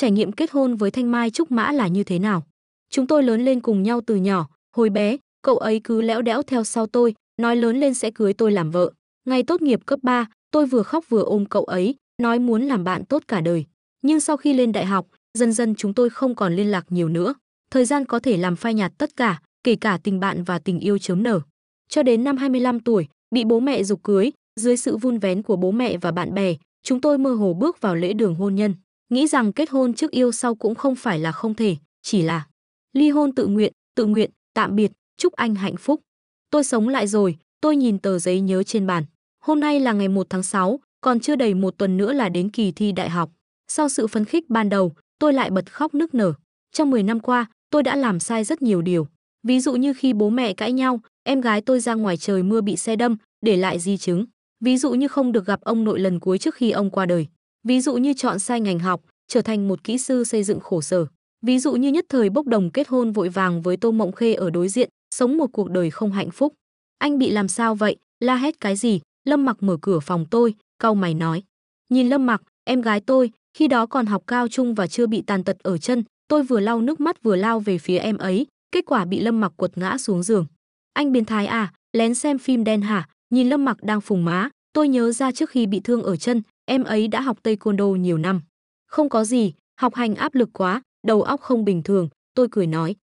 trải nghiệm kết hôn với Thanh Mai Trúc Mã là như thế nào. Chúng tôi lớn lên cùng nhau từ nhỏ, hồi bé, cậu ấy cứ lẽo đẽo theo sau tôi, nói lớn lên sẽ cưới tôi làm vợ. Ngày tốt nghiệp cấp 3, tôi vừa khóc vừa ôm cậu ấy, nói muốn làm bạn tốt cả đời. Nhưng sau khi lên đại học, dần dần chúng tôi không còn liên lạc nhiều nữa. Thời gian có thể làm phai nhạt tất cả, kể cả tình bạn và tình yêu chớm nở. Cho đến năm 25 tuổi, bị bố mẹ dục cưới, dưới sự vun vén của bố mẹ và bạn bè, chúng tôi mơ hồ bước vào lễ đường hôn nhân nghĩ rằng kết hôn trước yêu sau cũng không phải là không thể, chỉ là ly hôn tự nguyện, tự nguyện, tạm biệt, chúc anh hạnh phúc. Tôi sống lại rồi, tôi nhìn tờ giấy nhớ trên bàn. Hôm nay là ngày 1 tháng 6, còn chưa đầy một tuần nữa là đến kỳ thi đại học. Sau sự phấn khích ban đầu, tôi lại bật khóc nức nở. Trong 10 năm qua, tôi đã làm sai rất nhiều điều. Ví dụ như khi bố mẹ cãi nhau, em gái tôi ra ngoài trời mưa bị xe đâm, để lại di chứng. Ví dụ như không được gặp ông nội lần cuối trước khi ông qua đời ví dụ như chọn sai ngành học, trở thành một kỹ sư xây dựng khổ sở. Ví dụ như nhất thời bốc đồng kết hôn vội vàng với Tô Mộng Khê ở đối diện, sống một cuộc đời không hạnh phúc. Anh bị làm sao vậy, la hét cái gì? Lâm Mặc mở cửa phòng tôi, cau mày nói. Nhìn Lâm Mặc, em gái tôi, khi đó còn học cao trung và chưa bị tàn tật ở chân, tôi vừa lau nước mắt vừa lao về phía em ấy, kết quả bị Lâm Mặc quật ngã xuống giường. Anh biến thái à, lén xem phim đen hả? Nhìn Lâm Mặc đang phùng má, tôi nhớ ra trước khi bị thương ở chân, em ấy đã học taekwondo nhiều năm. Không có gì, học hành áp lực quá, đầu óc không bình thường, tôi cười nói.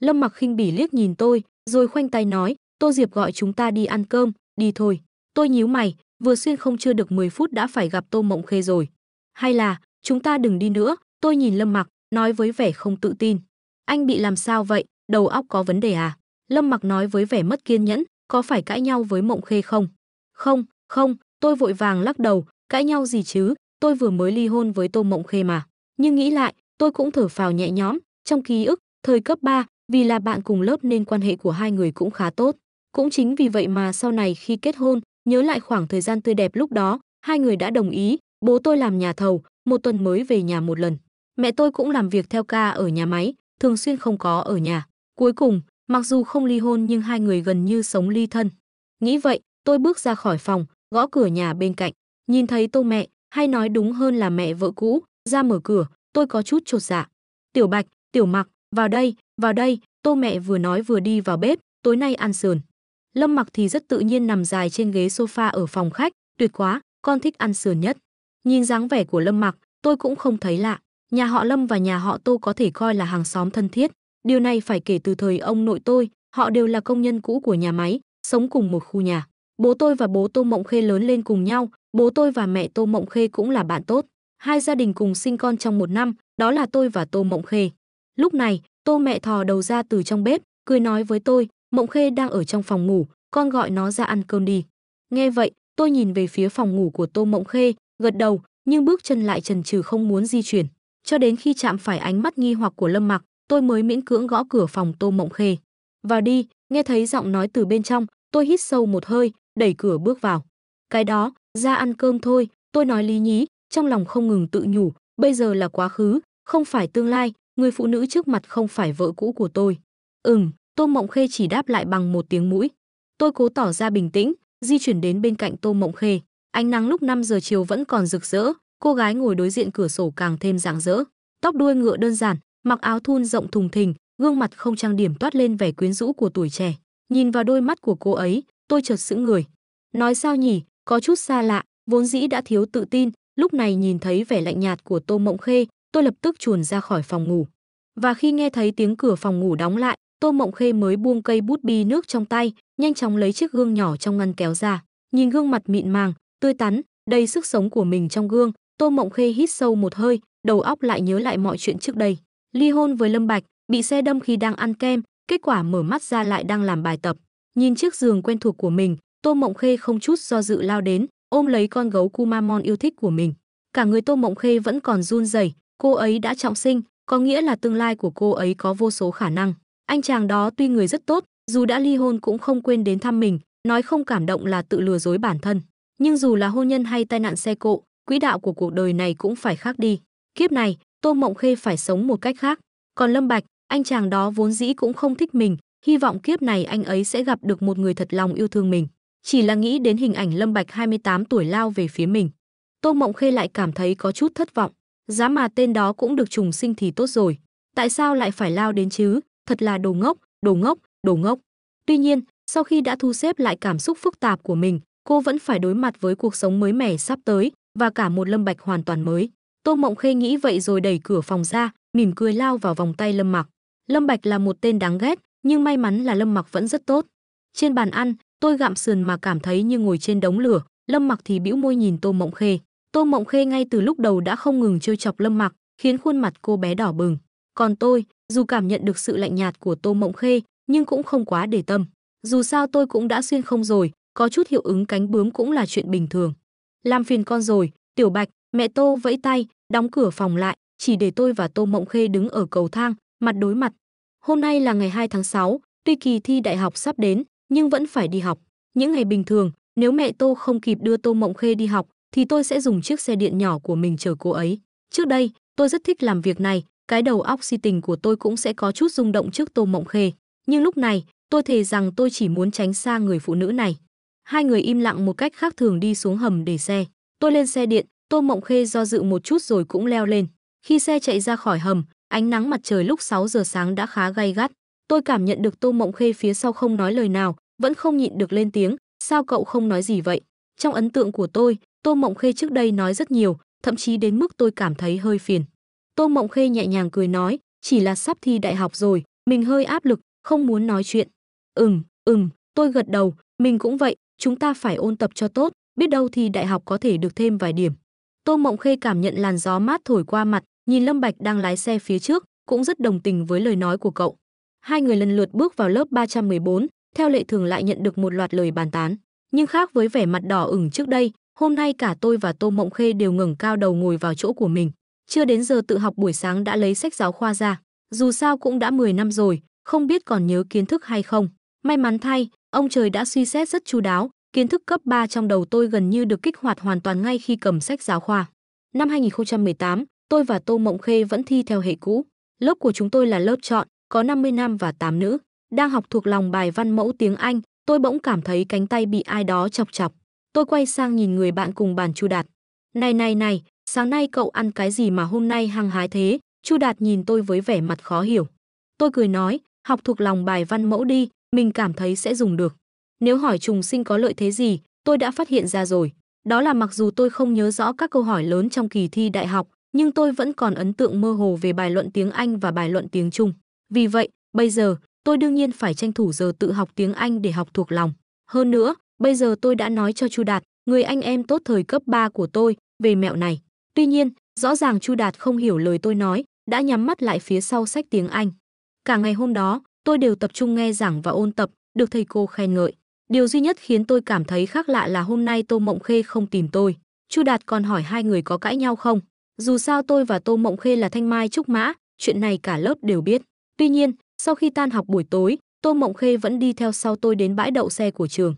Lâm mặc khinh bỉ liếc nhìn tôi, rồi khoanh tay nói, Tô Diệp gọi chúng ta đi ăn cơm, đi thôi. Tôi nhíu mày, vừa xuyên không chưa được 10 phút đã phải gặp Tô Mộng Khê rồi. Hay là, chúng ta đừng đi nữa, tôi nhìn Lâm mặc, nói với vẻ không tự tin. Anh bị làm sao vậy, đầu óc có vấn đề à? Lâm mặc nói với vẻ mất kiên nhẫn, có phải cãi nhau với Mộng Khê không? Không, không, tôi vội vàng lắc đầu, cãi nhau gì chứ, tôi vừa mới ly hôn với Tô Mộng Khê mà. Nhưng nghĩ lại, tôi cũng thở phào nhẹ nhõm, trong ký ức, thời cấp 3, vì là bạn cùng lớp nên quan hệ của hai người cũng khá tốt. Cũng chính vì vậy mà sau này khi kết hôn, nhớ lại khoảng thời gian tươi đẹp lúc đó, hai người đã đồng ý, bố tôi làm nhà thầu, một tuần mới về nhà một lần. Mẹ tôi cũng làm việc theo ca ở nhà máy, thường xuyên không có ở nhà. Cuối cùng, mặc dù không ly hôn nhưng hai người gần như sống ly thân. Nghĩ vậy, tôi bước ra khỏi phòng, gõ cửa nhà bên cạnh. Nhìn thấy tô mẹ, hay nói đúng hơn là mẹ vợ cũ, ra mở cửa, tôi có chút chột dạ. Tiểu Bạch, Tiểu Mặc, vào đây, vào đây, tô mẹ vừa nói vừa đi vào bếp, tối nay ăn sườn. Lâm Mặc thì rất tự nhiên nằm dài trên ghế sofa ở phòng khách, tuyệt quá, con thích ăn sườn nhất. Nhìn dáng vẻ của Lâm Mặc, tôi cũng không thấy lạ. Nhà họ Lâm và nhà họ Tô có thể coi là hàng xóm thân thiết. Điều này phải kể từ thời ông nội tôi, họ đều là công nhân cũ của nhà máy, sống cùng một khu nhà. Bố tôi và bố Tô Mộng Khê lớn lên cùng nhau, Bố tôi và mẹ Tô Mộng Khê cũng là bạn tốt. Hai gia đình cùng sinh con trong một năm, đó là tôi và Tô Mộng Khê. Lúc này, Tô mẹ thò đầu ra từ trong bếp, cười nói với tôi, Mộng Khê đang ở trong phòng ngủ, con gọi nó ra ăn cơm đi. Nghe vậy, tôi nhìn về phía phòng ngủ của Tô Mộng Khê, gật đầu, nhưng bước chân lại chần chừ không muốn di chuyển. Cho đến khi chạm phải ánh mắt nghi hoặc của Lâm Mặc, tôi mới miễn cưỡng gõ cửa phòng Tô Mộng Khê. "Vào đi." Nghe thấy giọng nói từ bên trong, tôi hít sâu một hơi, đẩy cửa bước vào. Cái đó, ra ăn cơm thôi, tôi nói lý nhí, trong lòng không ngừng tự nhủ, bây giờ là quá khứ, không phải tương lai, người phụ nữ trước mặt không phải vợ cũ của tôi. Ừm, Tô Mộng Khê chỉ đáp lại bằng một tiếng mũi. Tôi cố tỏ ra bình tĩnh, di chuyển đến bên cạnh Tô Mộng Khê. Ánh nắng lúc 5 giờ chiều vẫn còn rực rỡ, cô gái ngồi đối diện cửa sổ càng thêm rạng rỡ. Tóc đuôi ngựa đơn giản, mặc áo thun rộng thùng thình, gương mặt không trang điểm toát lên vẻ quyến rũ của tuổi trẻ. Nhìn vào đôi mắt của cô ấy, tôi chợt sững người. Nói sao nhỉ, có chút xa lạ, vốn dĩ đã thiếu tự tin, lúc này nhìn thấy vẻ lạnh nhạt của Tô Mộng Khê, tôi lập tức chuồn ra khỏi phòng ngủ. Và khi nghe thấy tiếng cửa phòng ngủ đóng lại, Tô Mộng Khê mới buông cây bút bi nước trong tay, nhanh chóng lấy chiếc gương nhỏ trong ngăn kéo ra, nhìn gương mặt mịn màng, tươi tắn, đầy sức sống của mình trong gương, Tô Mộng Khê hít sâu một hơi, đầu óc lại nhớ lại mọi chuyện trước đây. Ly hôn với Lâm Bạch, bị xe đâm khi đang ăn kem, kết quả mở mắt ra lại đang làm bài tập. Nhìn chiếc giường quen thuộc của mình, Tô Mộng Khê không chút do dự lao đến, ôm lấy con gấu Kumamon yêu thích của mình. Cả người Tô Mộng Khê vẫn còn run rẩy, cô ấy đã trọng sinh, có nghĩa là tương lai của cô ấy có vô số khả năng. Anh chàng đó tuy người rất tốt, dù đã ly hôn cũng không quên đến thăm mình, nói không cảm động là tự lừa dối bản thân. Nhưng dù là hôn nhân hay tai nạn xe cộ, quỹ đạo của cuộc đời này cũng phải khác đi. Kiếp này, Tô Mộng Khê phải sống một cách khác. Còn Lâm Bạch, anh chàng đó vốn dĩ cũng không thích mình, hy vọng kiếp này anh ấy sẽ gặp được một người thật lòng yêu thương mình. Chỉ là nghĩ đến hình ảnh Lâm Bạch 28 tuổi lao về phía mình. Tô Mộng Khê lại cảm thấy có chút thất vọng. Giá mà tên đó cũng được trùng sinh thì tốt rồi. Tại sao lại phải lao đến chứ? Thật là đồ ngốc, đồ ngốc, đồ ngốc. Tuy nhiên, sau khi đã thu xếp lại cảm xúc phức tạp của mình, cô vẫn phải đối mặt với cuộc sống mới mẻ sắp tới và cả một Lâm Bạch hoàn toàn mới. Tô Mộng Khê nghĩ vậy rồi đẩy cửa phòng ra, mỉm cười lao vào vòng tay Lâm Mặc. Lâm Bạch là một tên đáng ghét, nhưng may mắn là Lâm Mặc vẫn rất tốt. Trên bàn ăn, tôi gặm sườn mà cảm thấy như ngồi trên đống lửa lâm mặc thì bĩu môi nhìn tô mộng khê tô mộng khê ngay từ lúc đầu đã không ngừng trêu chọc lâm mặc khiến khuôn mặt cô bé đỏ bừng còn tôi dù cảm nhận được sự lạnh nhạt của tô mộng khê nhưng cũng không quá để tâm dù sao tôi cũng đã xuyên không rồi có chút hiệu ứng cánh bướm cũng là chuyện bình thường làm phiền con rồi tiểu bạch mẹ tô vẫy tay đóng cửa phòng lại chỉ để tôi và tô mộng khê đứng ở cầu thang mặt đối mặt hôm nay là ngày 2 tháng 6, tuy kỳ thi đại học sắp đến nhưng vẫn phải đi học. Những ngày bình thường, nếu mẹ Tô không kịp đưa Tô Mộng Khê đi học, thì tôi sẽ dùng chiếc xe điện nhỏ của mình chở cô ấy. Trước đây, tôi rất thích làm việc này, cái đầu óc si tình của tôi cũng sẽ có chút rung động trước Tô Mộng Khê. Nhưng lúc này, tôi thề rằng tôi chỉ muốn tránh xa người phụ nữ này. Hai người im lặng một cách khác thường đi xuống hầm để xe. Tôi lên xe điện, Tô Mộng Khê do dự một chút rồi cũng leo lên. Khi xe chạy ra khỏi hầm, ánh nắng mặt trời lúc 6 giờ sáng đã khá gay gắt. Tôi cảm nhận được Tô Mộng Khê phía sau không nói lời nào, vẫn không nhịn được lên tiếng, sao cậu không nói gì vậy? Trong ấn tượng của tôi, Tô Mộng Khê trước đây nói rất nhiều, thậm chí đến mức tôi cảm thấy hơi phiền. Tô Mộng Khê nhẹ nhàng cười nói, chỉ là sắp thi đại học rồi, mình hơi áp lực, không muốn nói chuyện. Ừm, ừm, tôi gật đầu, mình cũng vậy, chúng ta phải ôn tập cho tốt, biết đâu thì đại học có thể được thêm vài điểm. Tô Mộng Khê cảm nhận làn gió mát thổi qua mặt, nhìn Lâm Bạch đang lái xe phía trước, cũng rất đồng tình với lời nói của cậu. Hai người lần lượt bước vào lớp 314, theo lệ thường lại nhận được một loạt lời bàn tán. Nhưng khác với vẻ mặt đỏ ửng trước đây, hôm nay cả tôi và Tô Mộng Khê đều ngẩng cao đầu ngồi vào chỗ của mình. Chưa đến giờ tự học buổi sáng đã lấy sách giáo khoa ra. Dù sao cũng đã 10 năm rồi, không biết còn nhớ kiến thức hay không. May mắn thay, ông trời đã suy xét rất chu đáo, kiến thức cấp 3 trong đầu tôi gần như được kích hoạt hoàn toàn ngay khi cầm sách giáo khoa. Năm 2018, tôi và Tô Mộng Khê vẫn thi theo hệ cũ. Lớp của chúng tôi là lớp chọn, có 50 nam và 8 nữ, đang học thuộc lòng bài văn mẫu tiếng Anh, tôi bỗng cảm thấy cánh tay bị ai đó chọc chọc. Tôi quay sang nhìn người bạn cùng bàn Chu Đạt. Này này này, sáng nay cậu ăn cái gì mà hôm nay hăng hái thế? Chu Đạt nhìn tôi với vẻ mặt khó hiểu. Tôi cười nói, học thuộc lòng bài văn mẫu đi, mình cảm thấy sẽ dùng được. Nếu hỏi trùng sinh có lợi thế gì, tôi đã phát hiện ra rồi. Đó là mặc dù tôi không nhớ rõ các câu hỏi lớn trong kỳ thi đại học, nhưng tôi vẫn còn ấn tượng mơ hồ về bài luận tiếng Anh và bài luận tiếng Trung. Vì vậy, bây giờ, tôi đương nhiên phải tranh thủ giờ tự học tiếng Anh để học thuộc lòng. Hơn nữa, bây giờ tôi đã nói cho Chu Đạt, người anh em tốt thời cấp 3 của tôi, về mẹo này. Tuy nhiên, rõ ràng Chu Đạt không hiểu lời tôi nói, đã nhắm mắt lại phía sau sách tiếng Anh. Cả ngày hôm đó, tôi đều tập trung nghe giảng và ôn tập, được thầy cô khen ngợi. Điều duy nhất khiến tôi cảm thấy khác lạ là hôm nay Tô Mộng Khê không tìm tôi. Chu Đạt còn hỏi hai người có cãi nhau không? Dù sao tôi và Tô Mộng Khê là thanh mai trúc mã, chuyện này cả lớp đều biết. Tuy nhiên, sau khi tan học buổi tối, Tô Mộng Khê vẫn đi theo sau tôi đến bãi đậu xe của trường.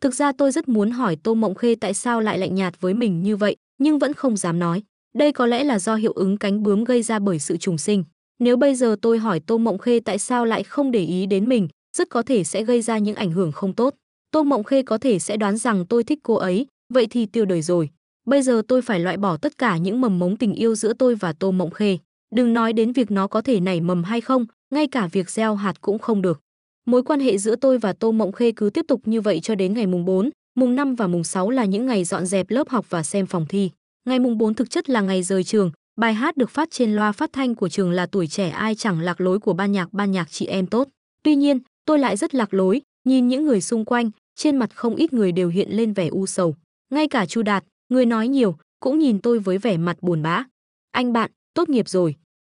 Thực ra tôi rất muốn hỏi Tô Mộng Khê tại sao lại lạnh nhạt với mình như vậy, nhưng vẫn không dám nói. Đây có lẽ là do hiệu ứng cánh bướm gây ra bởi sự trùng sinh. Nếu bây giờ tôi hỏi Tô Mộng Khê tại sao lại không để ý đến mình, rất có thể sẽ gây ra những ảnh hưởng không tốt. Tô Mộng Khê có thể sẽ đoán rằng tôi thích cô ấy, vậy thì tiêu đời rồi. Bây giờ tôi phải loại bỏ tất cả những mầm mống tình yêu giữa tôi và Tô Mộng Khê. Đừng nói đến việc nó có thể nảy mầm hay không, ngay cả việc gieo hạt cũng không được. Mối quan hệ giữa tôi và Tô Mộng Khê cứ tiếp tục như vậy cho đến ngày mùng 4, mùng 5 và mùng 6 là những ngày dọn dẹp lớp học và xem phòng thi. Ngày mùng 4 thực chất là ngày rời trường, bài hát được phát trên loa phát thanh của trường là tuổi trẻ ai chẳng lạc lối của ban nhạc ban nhạc chị em tốt. Tuy nhiên, tôi lại rất lạc lối, nhìn những người xung quanh, trên mặt không ít người đều hiện lên vẻ u sầu. Ngay cả Chu Đạt, người nói nhiều, cũng nhìn tôi với vẻ mặt buồn bã. Anh bạn, tốt nghiệp rồi.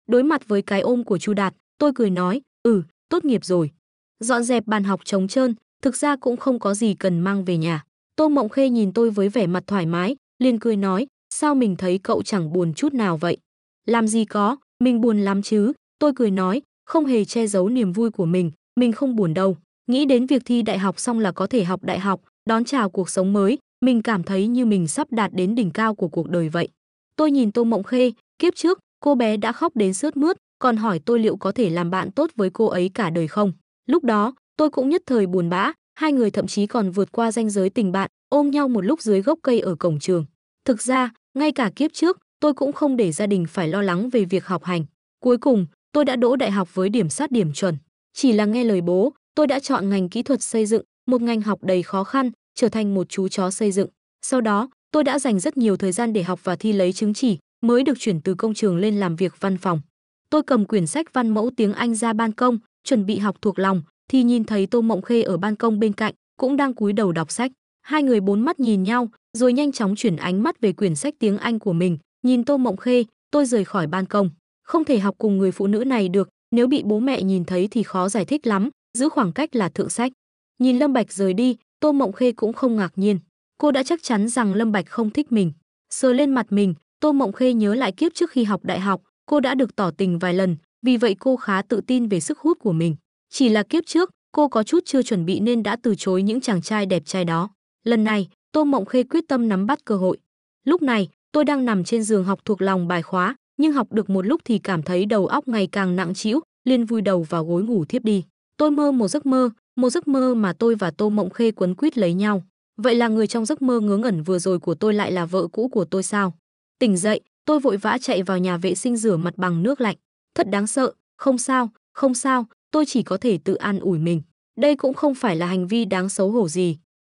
Đối mặt với cái ôm của Chu Đạt, Tôi cười nói, ừ, tốt nghiệp rồi. Dọn dẹp bàn học trống trơn, thực ra cũng không có gì cần mang về nhà. Tô Mộng Khê nhìn tôi với vẻ mặt thoải mái, liền cười nói, sao mình thấy cậu chẳng buồn chút nào vậy? Làm gì có, mình buồn lắm chứ, tôi cười nói, không hề che giấu niềm vui của mình, mình không buồn đâu. Nghĩ đến việc thi đại học xong là có thể học đại học, đón chào cuộc sống mới, mình cảm thấy như mình sắp đạt đến đỉnh cao của cuộc đời vậy. Tôi nhìn Tô Mộng Khê, kiếp trước, cô bé đã khóc đến sướt mướt, còn hỏi tôi liệu có thể làm bạn tốt với cô ấy cả đời không. Lúc đó, tôi cũng nhất thời buồn bã, hai người thậm chí còn vượt qua ranh giới tình bạn, ôm nhau một lúc dưới gốc cây ở cổng trường. Thực ra, ngay cả kiếp trước, tôi cũng không để gia đình phải lo lắng về việc học hành. Cuối cùng, tôi đã đỗ đại học với điểm sát điểm chuẩn. Chỉ là nghe lời bố, tôi đã chọn ngành kỹ thuật xây dựng, một ngành học đầy khó khăn, trở thành một chú chó xây dựng. Sau đó, tôi đã dành rất nhiều thời gian để học và thi lấy chứng chỉ, mới được chuyển từ công trường lên làm việc văn phòng. Tôi cầm quyển sách văn mẫu tiếng Anh ra ban công, chuẩn bị học thuộc lòng, thì nhìn thấy Tô Mộng Khê ở ban công bên cạnh, cũng đang cúi đầu đọc sách. Hai người bốn mắt nhìn nhau, rồi nhanh chóng chuyển ánh mắt về quyển sách tiếng Anh của mình, nhìn Tô Mộng Khê, tôi rời khỏi ban công. Không thể học cùng người phụ nữ này được, nếu bị bố mẹ nhìn thấy thì khó giải thích lắm, giữ khoảng cách là thượng sách. Nhìn Lâm Bạch rời đi, Tô Mộng Khê cũng không ngạc nhiên. Cô đã chắc chắn rằng Lâm Bạch không thích mình. Sờ lên mặt mình, Tô Mộng Khê nhớ lại kiếp trước khi học đại học, Cô đã được tỏ tình vài lần, vì vậy cô khá tự tin về sức hút của mình. Chỉ là kiếp trước, cô có chút chưa chuẩn bị nên đã từ chối những chàng trai đẹp trai đó. Lần này, Tô Mộng Khê quyết tâm nắm bắt cơ hội. Lúc này, tôi đang nằm trên giường học thuộc lòng bài khóa, nhưng học được một lúc thì cảm thấy đầu óc ngày càng nặng trĩu, liền vùi đầu vào gối ngủ thiếp đi. Tôi mơ một giấc mơ, một giấc mơ mà tôi và Tô Mộng Khê quấn quýt lấy nhau. Vậy là người trong giấc mơ ngớ ngẩn vừa rồi của tôi lại là vợ cũ của tôi sao? Tỉnh dậy, Tôi vội vã chạy vào nhà vệ sinh rửa mặt bằng nước lạnh. Thật đáng sợ, không sao, không sao, tôi chỉ có thể tự an ủi mình. Đây cũng không phải là hành vi đáng xấu hổ gì.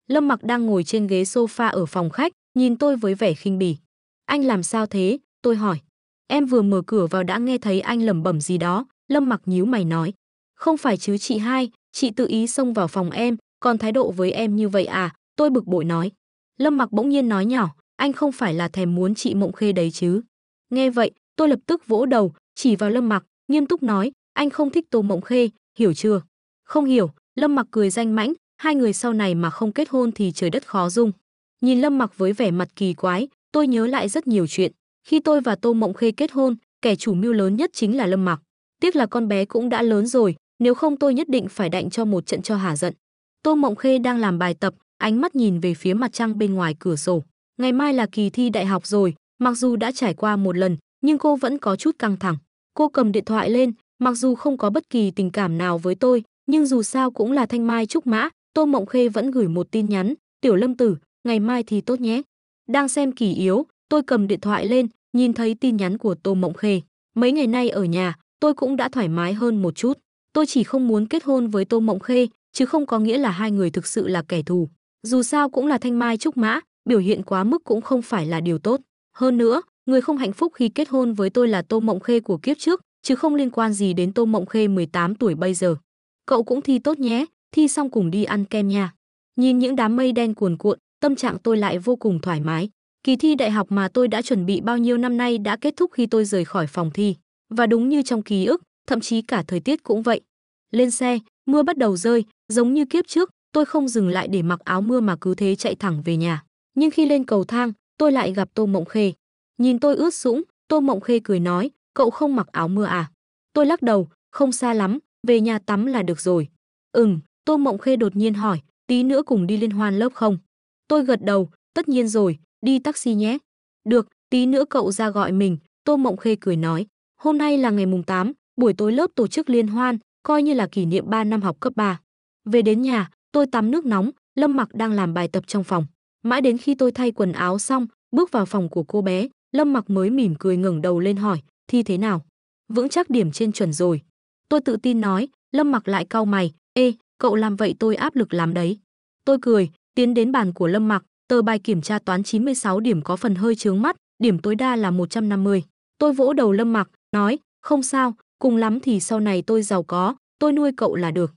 Lâm Mặc đang ngồi trên ghế sofa ở phòng khách, nhìn tôi với vẻ khinh bỉ. Anh làm sao thế? Tôi hỏi. Em vừa mở cửa vào đã nghe thấy anh lẩm bẩm gì đó, Lâm Mặc nhíu mày nói. Không phải chứ chị hai, chị tự ý xông vào phòng em, còn thái độ với em như vậy à? Tôi bực bội nói. Lâm Mặc bỗng nhiên nói nhỏ, anh không phải là thèm muốn chị Mộng Khê đấy chứ. Nghe vậy, tôi lập tức vỗ đầu, chỉ vào Lâm Mặc, nghiêm túc nói, anh không thích Tô Mộng Khê, hiểu chưa? Không hiểu, Lâm Mặc cười danh mãnh, hai người sau này mà không kết hôn thì trời đất khó dung. Nhìn Lâm Mặc với vẻ mặt kỳ quái, tôi nhớ lại rất nhiều chuyện. Khi tôi và Tô Mộng Khê kết hôn, kẻ chủ mưu lớn nhất chính là Lâm Mặc. Tiếc là con bé cũng đã lớn rồi, nếu không tôi nhất định phải đạnh cho một trận cho hả giận. Tô Mộng Khê đang làm bài tập, ánh mắt nhìn về phía mặt trăng bên ngoài cửa sổ. Ngày mai là kỳ thi đại học rồi, mặc dù đã trải qua một lần, nhưng cô vẫn có chút căng thẳng. Cô cầm điện thoại lên, mặc dù không có bất kỳ tình cảm nào với tôi, nhưng dù sao cũng là Thanh Mai Trúc Mã, Tô Mộng Khê vẫn gửi một tin nhắn, "Tiểu Lâm Tử, ngày mai thì tốt nhé." Đang xem kỳ yếu, tôi cầm điện thoại lên, nhìn thấy tin nhắn của Tô Mộng Khê. Mấy ngày nay ở nhà, tôi cũng đã thoải mái hơn một chút. Tôi chỉ không muốn kết hôn với Tô Mộng Khê, chứ không có nghĩa là hai người thực sự là kẻ thù. Dù sao cũng là Thanh Mai Trúc Mã, biểu hiện quá mức cũng không phải là điều tốt. Hơn nữa, người không hạnh phúc khi kết hôn với tôi là Tô Mộng Khê của kiếp trước, chứ không liên quan gì đến Tô Mộng Khê 18 tuổi bây giờ. Cậu cũng thi tốt nhé, thi xong cùng đi ăn kem nha. Nhìn những đám mây đen cuồn cuộn, tâm trạng tôi lại vô cùng thoải mái. Kỳ thi đại học mà tôi đã chuẩn bị bao nhiêu năm nay đã kết thúc khi tôi rời khỏi phòng thi. Và đúng như trong ký ức, thậm chí cả thời tiết cũng vậy. Lên xe, mưa bắt đầu rơi, giống như kiếp trước, tôi không dừng lại để mặc áo mưa mà cứ thế chạy thẳng về nhà. Nhưng khi lên cầu thang, tôi lại gặp Tô Mộng Khê. Nhìn tôi ướt sũng, Tô Mộng Khê cười nói, cậu không mặc áo mưa à? Tôi lắc đầu, không xa lắm, về nhà tắm là được rồi. Ừm, Tô Mộng Khê đột nhiên hỏi, tí nữa cùng đi liên hoan lớp không? Tôi gật đầu, tất nhiên rồi, đi taxi nhé. Được, tí nữa cậu ra gọi mình, Tô Mộng Khê cười nói. Hôm nay là ngày mùng 8, buổi tối lớp tổ chức liên hoan, coi như là kỷ niệm 3 năm học cấp 3. Về đến nhà, tôi tắm nước nóng, Lâm Mặc đang làm bài tập trong phòng mãi đến khi tôi thay quần áo xong bước vào phòng của cô bé lâm mặc mới mỉm cười ngẩng đầu lên hỏi thi thế nào vững chắc điểm trên chuẩn rồi tôi tự tin nói lâm mặc lại cau mày ê cậu làm vậy tôi áp lực lắm đấy tôi cười tiến đến bàn của lâm mặc tờ bài kiểm tra toán 96 điểm có phần hơi chướng mắt điểm tối đa là 150. tôi vỗ đầu lâm mặc nói không sao cùng lắm thì sau này tôi giàu có tôi nuôi cậu là được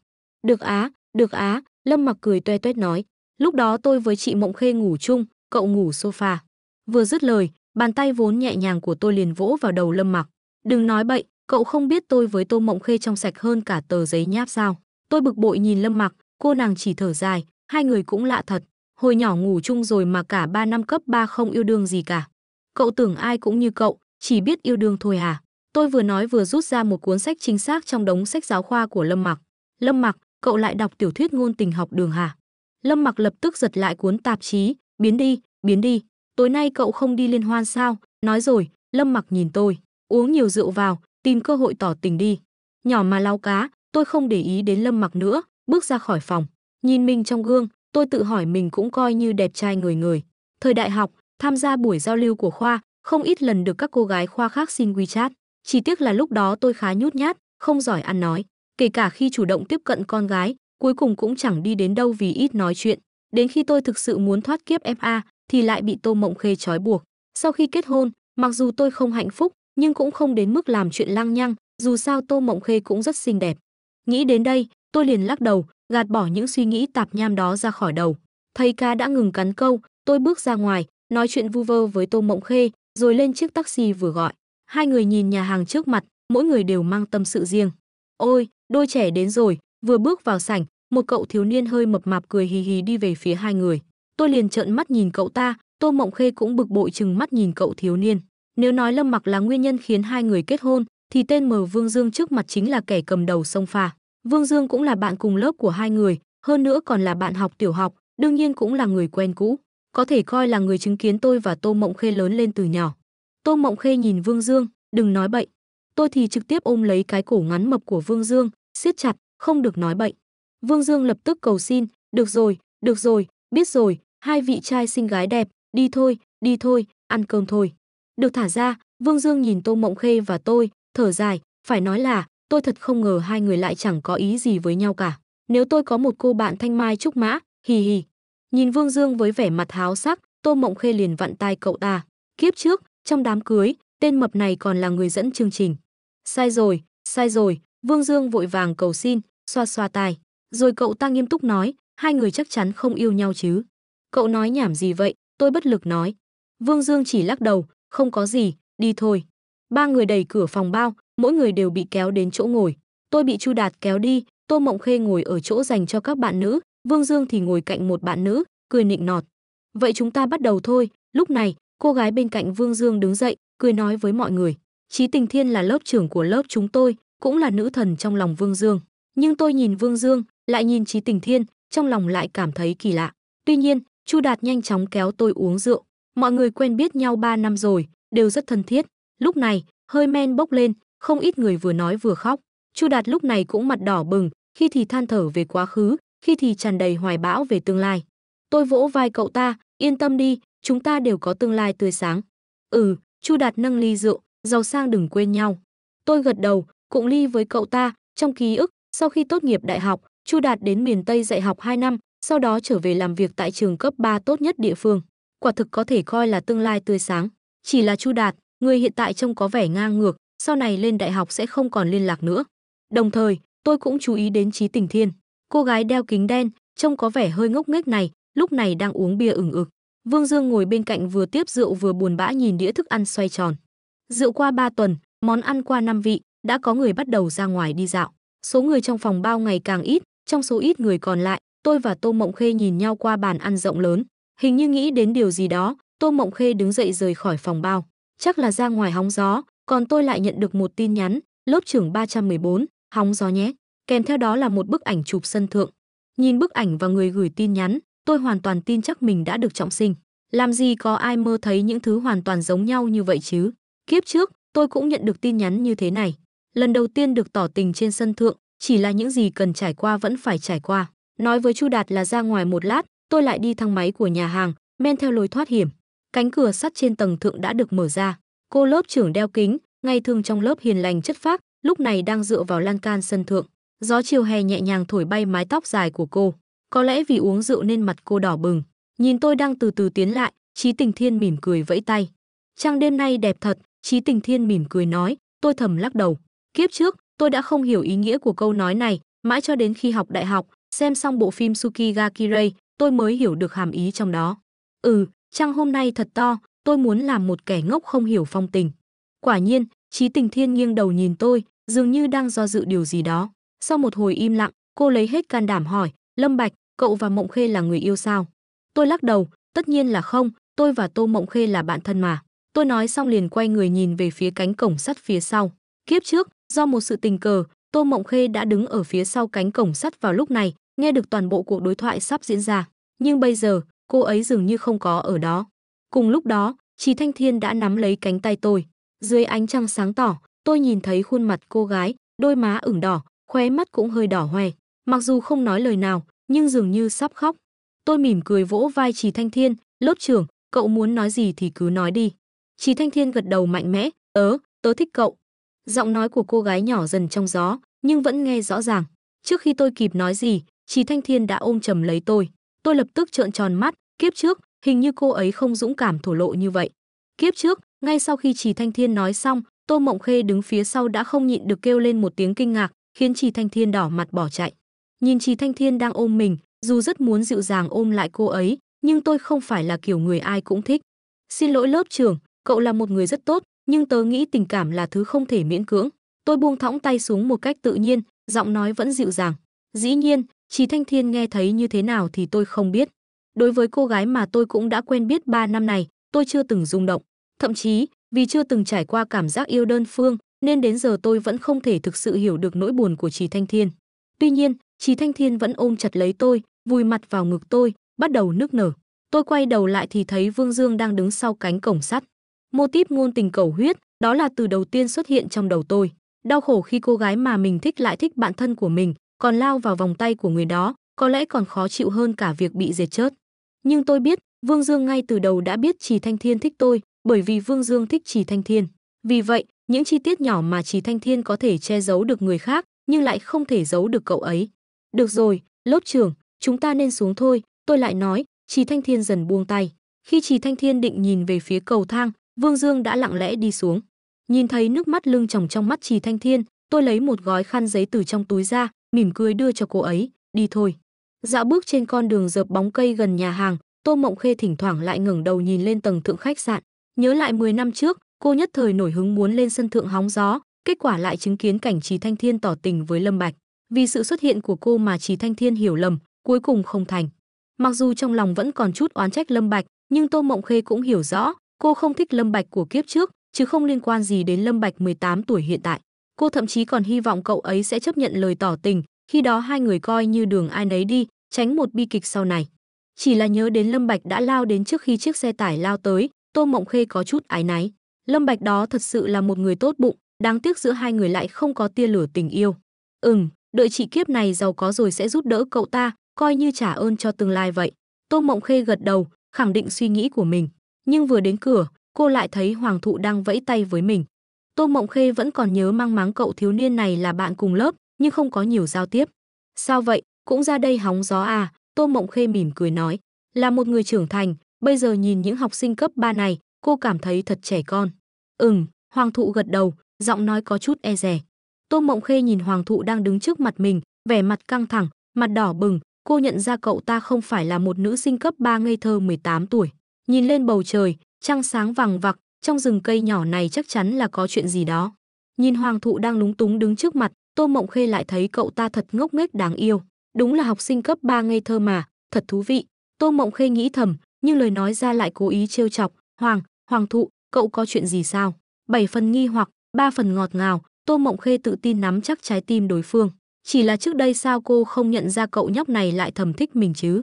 được á được á lâm mặc cười toe toét nói Lúc đó tôi với chị Mộng Khê ngủ chung, cậu ngủ sofa. Vừa dứt lời, bàn tay vốn nhẹ nhàng của tôi liền vỗ vào đầu Lâm Mặc. Đừng nói bậy, cậu không biết tôi với Tô Mộng Khê trong sạch hơn cả tờ giấy nháp sao. Tôi bực bội nhìn Lâm Mặc, cô nàng chỉ thở dài, hai người cũng lạ thật. Hồi nhỏ ngủ chung rồi mà cả ba năm cấp ba không yêu đương gì cả. Cậu tưởng ai cũng như cậu, chỉ biết yêu đương thôi à. Tôi vừa nói vừa rút ra một cuốn sách chính xác trong đống sách giáo khoa của Lâm Mặc. Lâm Mặc, cậu lại đọc tiểu thuyết ngôn tình học đường hả? Lâm Mặc lập tức giật lại cuốn tạp chí, biến đi, biến đi, tối nay cậu không đi liên hoan sao? Nói rồi, Lâm Mặc nhìn tôi, uống nhiều rượu vào, tìm cơ hội tỏ tình đi. Nhỏ mà lau cá, tôi không để ý đến Lâm Mặc nữa, bước ra khỏi phòng, nhìn mình trong gương, tôi tự hỏi mình cũng coi như đẹp trai người người. Thời đại học, tham gia buổi giao lưu của khoa, không ít lần được các cô gái khoa khác xin WeChat, chỉ tiếc là lúc đó tôi khá nhút nhát, không giỏi ăn nói, kể cả khi chủ động tiếp cận con gái, cuối cùng cũng chẳng đi đến đâu vì ít nói chuyện. Đến khi tôi thực sự muốn thoát kiếp FA thì lại bị Tô Mộng Khê trói buộc. Sau khi kết hôn, mặc dù tôi không hạnh phúc, nhưng cũng không đến mức làm chuyện lăng nhăng, dù sao Tô Mộng Khê cũng rất xinh đẹp. Nghĩ đến đây, tôi liền lắc đầu, gạt bỏ những suy nghĩ tạp nham đó ra khỏi đầu. Thầy ca đã ngừng cắn câu, tôi bước ra ngoài, nói chuyện vu vơ với Tô Mộng Khê, rồi lên chiếc taxi vừa gọi. Hai người nhìn nhà hàng trước mặt, mỗi người đều mang tâm sự riêng. Ôi, đôi trẻ đến rồi, Vừa bước vào sảnh, một cậu thiếu niên hơi mập mạp cười hì hì đi về phía hai người. Tôi liền trợn mắt nhìn cậu ta, Tô Mộng Khê cũng bực bội chừng mắt nhìn cậu thiếu niên. Nếu nói Lâm Mặc là nguyên nhân khiến hai người kết hôn, thì tên Mờ Vương Dương trước mặt chính là kẻ cầm đầu sông pha. Vương Dương cũng là bạn cùng lớp của hai người, hơn nữa còn là bạn học tiểu học, đương nhiên cũng là người quen cũ, có thể coi là người chứng kiến tôi và Tô Mộng Khê lớn lên từ nhỏ. Tô Mộng Khê nhìn Vương Dương, đừng nói bậy. Tôi thì trực tiếp ôm lấy cái cổ ngắn mập của Vương Dương, siết chặt, không được nói bệnh. Vương Dương lập tức cầu xin, được rồi, được rồi, biết rồi, hai vị trai xinh gái đẹp, đi thôi, đi thôi, ăn cơm thôi. Được thả ra, Vương Dương nhìn Tô Mộng Khê và tôi, thở dài, phải nói là tôi thật không ngờ hai người lại chẳng có ý gì với nhau cả. Nếu tôi có một cô bạn thanh mai trúc mã, hì hì. Nhìn Vương Dương với vẻ mặt háo sắc, Tô Mộng Khê liền vặn tai cậu ta. Kiếp trước, trong đám cưới, tên mập này còn là người dẫn chương trình. Sai rồi, sai rồi, Vương Dương vội vàng cầu xin, xoa xoa tai, rồi cậu ta nghiêm túc nói, hai người chắc chắn không yêu nhau chứ. Cậu nói nhảm gì vậy, tôi bất lực nói. Vương Dương chỉ lắc đầu, không có gì, đi thôi. Ba người đẩy cửa phòng bao, mỗi người đều bị kéo đến chỗ ngồi. Tôi bị Chu Đạt kéo đi, Tô Mộng Khê ngồi ở chỗ dành cho các bạn nữ, Vương Dương thì ngồi cạnh một bạn nữ, cười nịnh nọt. Vậy chúng ta bắt đầu thôi, lúc này, cô gái bên cạnh Vương Dương đứng dậy, cười nói với mọi người. Chí Tình Thiên là lớp trưởng của lớp chúng tôi, cũng là nữ thần trong lòng Vương Dương. Nhưng tôi nhìn Vương Dương, lại nhìn Trí Tình Thiên, trong lòng lại cảm thấy kỳ lạ. Tuy nhiên, Chu Đạt nhanh chóng kéo tôi uống rượu. Mọi người quen biết nhau 3 năm rồi, đều rất thân thiết. Lúc này, hơi men bốc lên, không ít người vừa nói vừa khóc. Chu Đạt lúc này cũng mặt đỏ bừng, khi thì than thở về quá khứ, khi thì tràn đầy hoài bão về tương lai. Tôi vỗ vai cậu ta, yên tâm đi, chúng ta đều có tương lai tươi sáng. Ừ, Chu Đạt nâng ly rượu, giàu sang đừng quên nhau. Tôi gật đầu, Cụng ly với cậu ta, trong ký ức, sau khi tốt nghiệp đại học, Chu Đạt đến miền Tây dạy học 2 năm, sau đó trở về làm việc tại trường cấp 3 tốt nhất địa phương. Quả thực có thể coi là tương lai tươi sáng. Chỉ là Chu Đạt, người hiện tại trông có vẻ ngang ngược, sau này lên đại học sẽ không còn liên lạc nữa. Đồng thời, tôi cũng chú ý đến Trí Tình Thiên, cô gái đeo kính đen, trông có vẻ hơi ngốc nghếch này, lúc này đang uống bia ửng ực. Vương Dương ngồi bên cạnh vừa tiếp rượu vừa buồn bã nhìn đĩa thức ăn xoay tròn. Rượu qua 3 tuần, món ăn qua 5 vị, đã có người bắt đầu ra ngoài đi dạo. Số người trong phòng bao ngày càng ít, trong số ít người còn lại, tôi và Tô Mộng Khê nhìn nhau qua bàn ăn rộng lớn. Hình như nghĩ đến điều gì đó, Tô Mộng Khê đứng dậy rời khỏi phòng bao. Chắc là ra ngoài hóng gió, còn tôi lại nhận được một tin nhắn, lớp trưởng 314, hóng gió nhé. Kèm theo đó là một bức ảnh chụp sân thượng. Nhìn bức ảnh và người gửi tin nhắn, tôi hoàn toàn tin chắc mình đã được trọng sinh. Làm gì có ai mơ thấy những thứ hoàn toàn giống nhau như vậy chứ? Kiếp trước, tôi cũng nhận được tin nhắn như thế này lần đầu tiên được tỏ tình trên sân thượng, chỉ là những gì cần trải qua vẫn phải trải qua. Nói với Chu Đạt là ra ngoài một lát, tôi lại đi thang máy của nhà hàng, men theo lối thoát hiểm. Cánh cửa sắt trên tầng thượng đã được mở ra. Cô lớp trưởng đeo kính, ngày thường trong lớp hiền lành chất phác, lúc này đang dựa vào lan can sân thượng. Gió chiều hè nhẹ nhàng thổi bay mái tóc dài của cô. Có lẽ vì uống rượu nên mặt cô đỏ bừng. Nhìn tôi đang từ từ tiến lại, Chí Tình Thiên mỉm cười vẫy tay. Trăng đêm nay đẹp thật, Chí Tình Thiên mỉm cười nói, tôi thầm lắc đầu. Kiếp trước, tôi đã không hiểu ý nghĩa của câu nói này, mãi cho đến khi học đại học, xem xong bộ phim Suki Gakirei, tôi mới hiểu được hàm ý trong đó. Ừ, trăng hôm nay thật to, tôi muốn làm một kẻ ngốc không hiểu phong tình. Quả nhiên, Chí Tình Thiên nghiêng đầu nhìn tôi, dường như đang do dự điều gì đó. Sau một hồi im lặng, cô lấy hết can đảm hỏi, "Lâm Bạch, cậu và Mộng Khê là người yêu sao?" Tôi lắc đầu, "Tất nhiên là không, tôi và Tô Mộng Khê là bạn thân mà." Tôi nói xong liền quay người nhìn về phía cánh cổng sắt phía sau. Kiếp trước, Do một sự tình cờ, Tô Mộng Khê đã đứng ở phía sau cánh cổng sắt vào lúc này, nghe được toàn bộ cuộc đối thoại sắp diễn ra. Nhưng bây giờ, cô ấy dường như không có ở đó. Cùng lúc đó, Trí Thanh Thiên đã nắm lấy cánh tay tôi. Dưới ánh trăng sáng tỏ, tôi nhìn thấy khuôn mặt cô gái, đôi má ửng đỏ, khóe mắt cũng hơi đỏ hoe. Mặc dù không nói lời nào, nhưng dường như sắp khóc. Tôi mỉm cười vỗ vai Trí Thanh Thiên, lốt trưởng, cậu muốn nói gì thì cứ nói đi. Trí Thanh Thiên gật đầu mạnh mẽ, tớ, tớ thích cậu, giọng nói của cô gái nhỏ dần trong gió, nhưng vẫn nghe rõ ràng. Trước khi tôi kịp nói gì, Trì Thanh Thiên đã ôm chầm lấy tôi. Tôi lập tức trợn tròn mắt, kiếp trước, hình như cô ấy không dũng cảm thổ lộ như vậy. Kiếp trước, ngay sau khi Trì Thanh Thiên nói xong, Tô Mộng Khê đứng phía sau đã không nhịn được kêu lên một tiếng kinh ngạc, khiến Trì Thanh Thiên đỏ mặt bỏ chạy. Nhìn Trì Thanh Thiên đang ôm mình, dù rất muốn dịu dàng ôm lại cô ấy, nhưng tôi không phải là kiểu người ai cũng thích. Xin lỗi lớp trưởng, cậu là một người rất tốt, nhưng tớ nghĩ tình cảm là thứ không thể miễn cưỡng. Tôi buông thõng tay xuống một cách tự nhiên, giọng nói vẫn dịu dàng. Dĩ nhiên, Trí Thanh Thiên nghe thấy như thế nào thì tôi không biết. Đối với cô gái mà tôi cũng đã quen biết 3 năm này, tôi chưa từng rung động. Thậm chí, vì chưa từng trải qua cảm giác yêu đơn phương, nên đến giờ tôi vẫn không thể thực sự hiểu được nỗi buồn của Trí Thanh Thiên. Tuy nhiên, Trí Thanh Thiên vẫn ôm chặt lấy tôi, vùi mặt vào ngực tôi, bắt đầu nức nở. Tôi quay đầu lại thì thấy Vương Dương đang đứng sau cánh cổng sắt. Mô típ ngôn tình cầu huyết, đó là từ đầu tiên xuất hiện trong đầu tôi. Đau khổ khi cô gái mà mình thích lại thích bạn thân của mình, còn lao vào vòng tay của người đó, có lẽ còn khó chịu hơn cả việc bị diệt chớt. Nhưng tôi biết, Vương Dương ngay từ đầu đã biết Trì Thanh Thiên thích tôi, bởi vì Vương Dương thích Trì Thanh Thiên. Vì vậy, những chi tiết nhỏ mà Trì Thanh Thiên có thể che giấu được người khác, nhưng lại không thể giấu được cậu ấy. Được rồi, lớp trưởng, chúng ta nên xuống thôi, tôi lại nói, Trì Thanh Thiên dần buông tay. Khi Trì Thanh Thiên định nhìn về phía cầu thang, Vương Dương đã lặng lẽ đi xuống. Nhìn thấy nước mắt lưng chồng trong mắt Trì Thanh Thiên, tôi lấy một gói khăn giấy từ trong túi ra, mỉm cười đưa cho cô ấy, đi thôi. Dạo bước trên con đường dợp bóng cây gần nhà hàng, Tô Mộng Khê thỉnh thoảng lại ngẩng đầu nhìn lên tầng thượng khách sạn, nhớ lại 10 năm trước, cô nhất thời nổi hứng muốn lên sân thượng hóng gió, kết quả lại chứng kiến cảnh Trì Thanh Thiên tỏ tình với Lâm Bạch. Vì sự xuất hiện của cô mà Trì Thanh Thiên hiểu lầm, cuối cùng không thành. Mặc dù trong lòng vẫn còn chút oán trách Lâm Bạch, nhưng Tô Mộng Khê cũng hiểu rõ, Cô không thích Lâm Bạch của kiếp trước, chứ không liên quan gì đến Lâm Bạch 18 tuổi hiện tại. Cô thậm chí còn hy vọng cậu ấy sẽ chấp nhận lời tỏ tình, khi đó hai người coi như đường ai nấy đi, tránh một bi kịch sau này. Chỉ là nhớ đến Lâm Bạch đã lao đến trước khi chiếc xe tải lao tới, Tô Mộng Khê có chút ái náy. Lâm Bạch đó thật sự là một người tốt bụng, đáng tiếc giữa hai người lại không có tia lửa tình yêu. Ừm, đợi chị kiếp này giàu có rồi sẽ giúp đỡ cậu ta, coi như trả ơn cho tương lai vậy. Tô Mộng Khê gật đầu, khẳng định suy nghĩ của mình nhưng vừa đến cửa, cô lại thấy Hoàng thụ đang vẫy tay với mình. Tô Mộng Khê vẫn còn nhớ mang máng cậu thiếu niên này là bạn cùng lớp, nhưng không có nhiều giao tiếp. Sao vậy, cũng ra đây hóng gió à? Tô Mộng Khê mỉm cười nói, là một người trưởng thành, bây giờ nhìn những học sinh cấp 3 này, cô cảm thấy thật trẻ con. Ừm, Hoàng thụ gật đầu, giọng nói có chút e dè. Tô Mộng Khê nhìn Hoàng thụ đang đứng trước mặt mình, vẻ mặt căng thẳng, mặt đỏ bừng, cô nhận ra cậu ta không phải là một nữ sinh cấp 3 ngây thơ 18 tuổi. Nhìn lên bầu trời, trăng sáng vàng vặc, trong rừng cây nhỏ này chắc chắn là có chuyện gì đó. Nhìn hoàng thụ đang lúng túng đứng trước mặt, Tô Mộng Khê lại thấy cậu ta thật ngốc nghếch đáng yêu. Đúng là học sinh cấp 3 ngây thơ mà, thật thú vị. Tô Mộng Khê nghĩ thầm, nhưng lời nói ra lại cố ý trêu chọc. Hoàng, hoàng thụ, cậu có chuyện gì sao? Bảy phần nghi hoặc, ba phần ngọt ngào, Tô Mộng Khê tự tin nắm chắc trái tim đối phương. Chỉ là trước đây sao cô không nhận ra cậu nhóc này lại thầm thích mình chứ?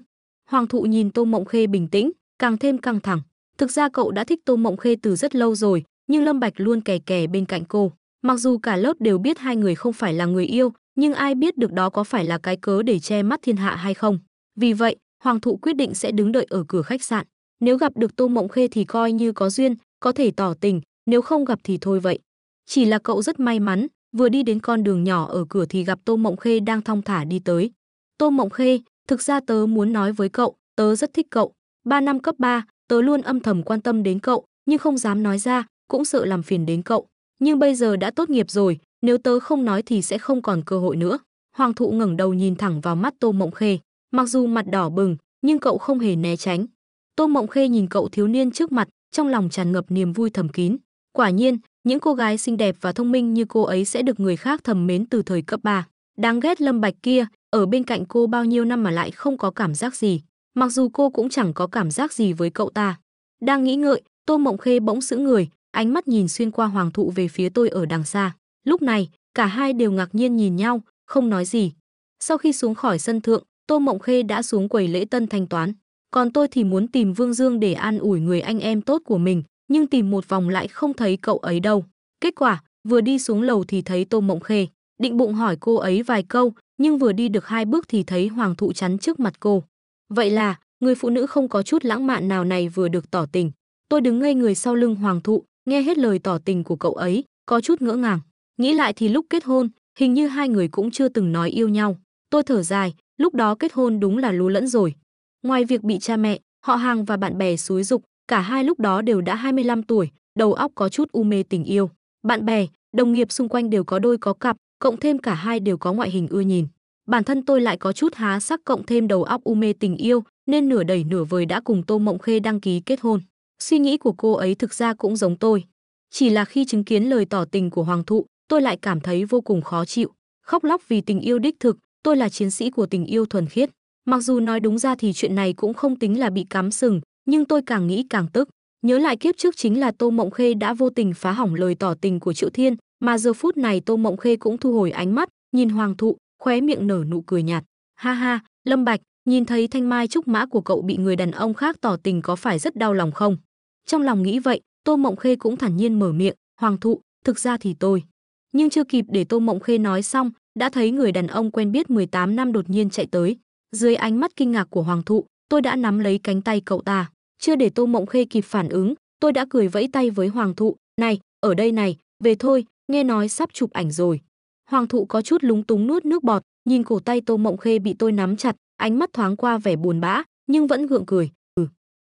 Hoàng thụ nhìn Tô Mộng Khê bình tĩnh, càng thêm căng thẳng. Thực ra cậu đã thích Tô Mộng Khê từ rất lâu rồi, nhưng Lâm Bạch luôn kè kè bên cạnh cô. Mặc dù cả lớp đều biết hai người không phải là người yêu, nhưng ai biết được đó có phải là cái cớ để che mắt thiên hạ hay không. Vì vậy, Hoàng thụ quyết định sẽ đứng đợi ở cửa khách sạn. Nếu gặp được Tô Mộng Khê thì coi như có duyên, có thể tỏ tình, nếu không gặp thì thôi vậy. Chỉ là cậu rất may mắn, vừa đi đến con đường nhỏ ở cửa thì gặp Tô Mộng Khê đang thong thả đi tới. Tô Mộng Khê, thực ra tớ muốn nói với cậu, tớ rất thích cậu, 3 năm cấp 3, tớ luôn âm thầm quan tâm đến cậu, nhưng không dám nói ra, cũng sợ làm phiền đến cậu. Nhưng bây giờ đã tốt nghiệp rồi, nếu tớ không nói thì sẽ không còn cơ hội nữa. Hoàng thụ ngẩng đầu nhìn thẳng vào mắt Tô Mộng Khê, mặc dù mặt đỏ bừng, nhưng cậu không hề né tránh. Tô Mộng Khê nhìn cậu thiếu niên trước mặt, trong lòng tràn ngập niềm vui thầm kín. Quả nhiên, những cô gái xinh đẹp và thông minh như cô ấy sẽ được người khác thầm mến từ thời cấp 3. Đáng ghét Lâm Bạch kia, ở bên cạnh cô bao nhiêu năm mà lại không có cảm giác gì. Mặc dù cô cũng chẳng có cảm giác gì với cậu ta. Đang nghĩ ngợi, Tô Mộng Khê bỗng sững người, ánh mắt nhìn xuyên qua hoàng thụ về phía tôi ở đằng xa. Lúc này, cả hai đều ngạc nhiên nhìn nhau, không nói gì. Sau khi xuống khỏi sân thượng, Tô Mộng Khê đã xuống quầy lễ tân thanh toán. Còn tôi thì muốn tìm Vương Dương để an ủi người anh em tốt của mình, nhưng tìm một vòng lại không thấy cậu ấy đâu. Kết quả, vừa đi xuống lầu thì thấy Tô Mộng Khê, định bụng hỏi cô ấy vài câu, nhưng vừa đi được hai bước thì thấy Hoàng thụ chắn trước mặt cô. Vậy là, người phụ nữ không có chút lãng mạn nào này vừa được tỏ tình. Tôi đứng ngay người sau lưng hoàng thụ, nghe hết lời tỏ tình của cậu ấy, có chút ngỡ ngàng. Nghĩ lại thì lúc kết hôn, hình như hai người cũng chưa từng nói yêu nhau. Tôi thở dài, lúc đó kết hôn đúng là lú lẫn rồi. Ngoài việc bị cha mẹ, họ hàng và bạn bè xúi dục, cả hai lúc đó đều đã 25 tuổi, đầu óc có chút u mê tình yêu. Bạn bè, đồng nghiệp xung quanh đều có đôi có cặp, cộng thêm cả hai đều có ngoại hình ưa nhìn bản thân tôi lại có chút há sắc cộng thêm đầu óc u mê tình yêu nên nửa đẩy nửa vời đã cùng tô mộng khê đăng ký kết hôn suy nghĩ của cô ấy thực ra cũng giống tôi chỉ là khi chứng kiến lời tỏ tình của hoàng thụ tôi lại cảm thấy vô cùng khó chịu khóc lóc vì tình yêu đích thực tôi là chiến sĩ của tình yêu thuần khiết mặc dù nói đúng ra thì chuyện này cũng không tính là bị cắm sừng nhưng tôi càng nghĩ càng tức nhớ lại kiếp trước chính là tô mộng khê đã vô tình phá hỏng lời tỏ tình của triệu thiên mà giờ phút này tô mộng khê cũng thu hồi ánh mắt nhìn hoàng thụ khóe miệng nở nụ cười nhạt. Ha ha, Lâm Bạch, nhìn thấy thanh mai trúc mã của cậu bị người đàn ông khác tỏ tình có phải rất đau lòng không? Trong lòng nghĩ vậy, Tô Mộng Khê cũng thản nhiên mở miệng, "Hoàng thụ, thực ra thì tôi." Nhưng chưa kịp để Tô Mộng Khê nói xong, đã thấy người đàn ông quen biết 18 năm đột nhiên chạy tới. Dưới ánh mắt kinh ngạc của Hoàng thụ, tôi đã nắm lấy cánh tay cậu ta. Chưa để Tô Mộng Khê kịp phản ứng, tôi đã cười vẫy tay với Hoàng thụ, "Này, ở đây này, về thôi, nghe nói sắp chụp ảnh rồi." Hoàng thụ có chút lúng túng nuốt nước bọt, nhìn cổ tay Tô Mộng Khê bị tôi nắm chặt, ánh mắt thoáng qua vẻ buồn bã, nhưng vẫn gượng cười. Ừ,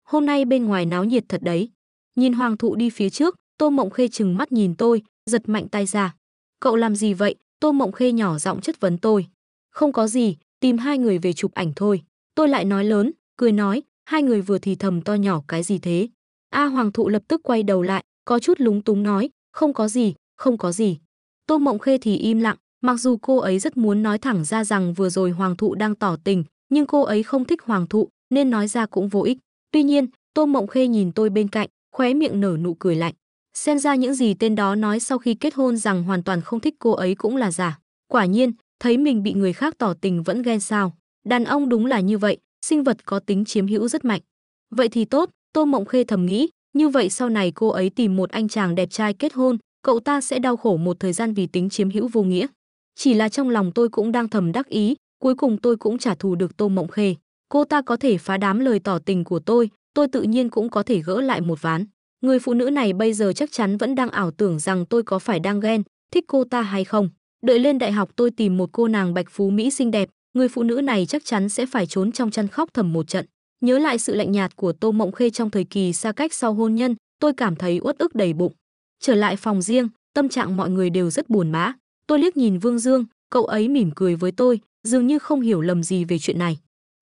hôm nay bên ngoài náo nhiệt thật đấy. Nhìn Hoàng thụ đi phía trước, Tô Mộng Khê chừng mắt nhìn tôi, giật mạnh tay ra. Cậu làm gì vậy? Tô Mộng Khê nhỏ giọng chất vấn tôi. Không có gì, tìm hai người về chụp ảnh thôi. Tôi lại nói lớn, cười nói, hai người vừa thì thầm to nhỏ cái gì thế? A Hoàng thụ lập tức quay đầu lại, có chút lúng túng nói, không có gì, không có gì. Tô Mộng Khê thì im lặng, mặc dù cô ấy rất muốn nói thẳng ra rằng vừa rồi Hoàng thụ đang tỏ tình, nhưng cô ấy không thích Hoàng thụ nên nói ra cũng vô ích. Tuy nhiên, Tô Mộng Khê nhìn tôi bên cạnh, khóe miệng nở nụ cười lạnh. Xem ra những gì tên đó nói sau khi kết hôn rằng hoàn toàn không thích cô ấy cũng là giả. Quả nhiên, thấy mình bị người khác tỏ tình vẫn ghen sao. Đàn ông đúng là như vậy, sinh vật có tính chiếm hữu rất mạnh. Vậy thì tốt, Tô Mộng Khê thầm nghĩ, như vậy sau này cô ấy tìm một anh chàng đẹp trai kết hôn, cậu ta sẽ đau khổ một thời gian vì tính chiếm hữu vô nghĩa. Chỉ là trong lòng tôi cũng đang thầm đắc ý, cuối cùng tôi cũng trả thù được Tô Mộng Khê. Cô ta có thể phá đám lời tỏ tình của tôi, tôi tự nhiên cũng có thể gỡ lại một ván. Người phụ nữ này bây giờ chắc chắn vẫn đang ảo tưởng rằng tôi có phải đang ghen, thích cô ta hay không. Đợi lên đại học tôi tìm một cô nàng bạch phú Mỹ xinh đẹp, người phụ nữ này chắc chắn sẽ phải trốn trong chăn khóc thầm một trận. Nhớ lại sự lạnh nhạt của Tô Mộng Khê trong thời kỳ xa cách sau hôn nhân, tôi cảm thấy uất ức đầy bụng trở lại phòng riêng tâm trạng mọi người đều rất buồn bã tôi liếc nhìn vương dương cậu ấy mỉm cười với tôi dường như không hiểu lầm gì về chuyện này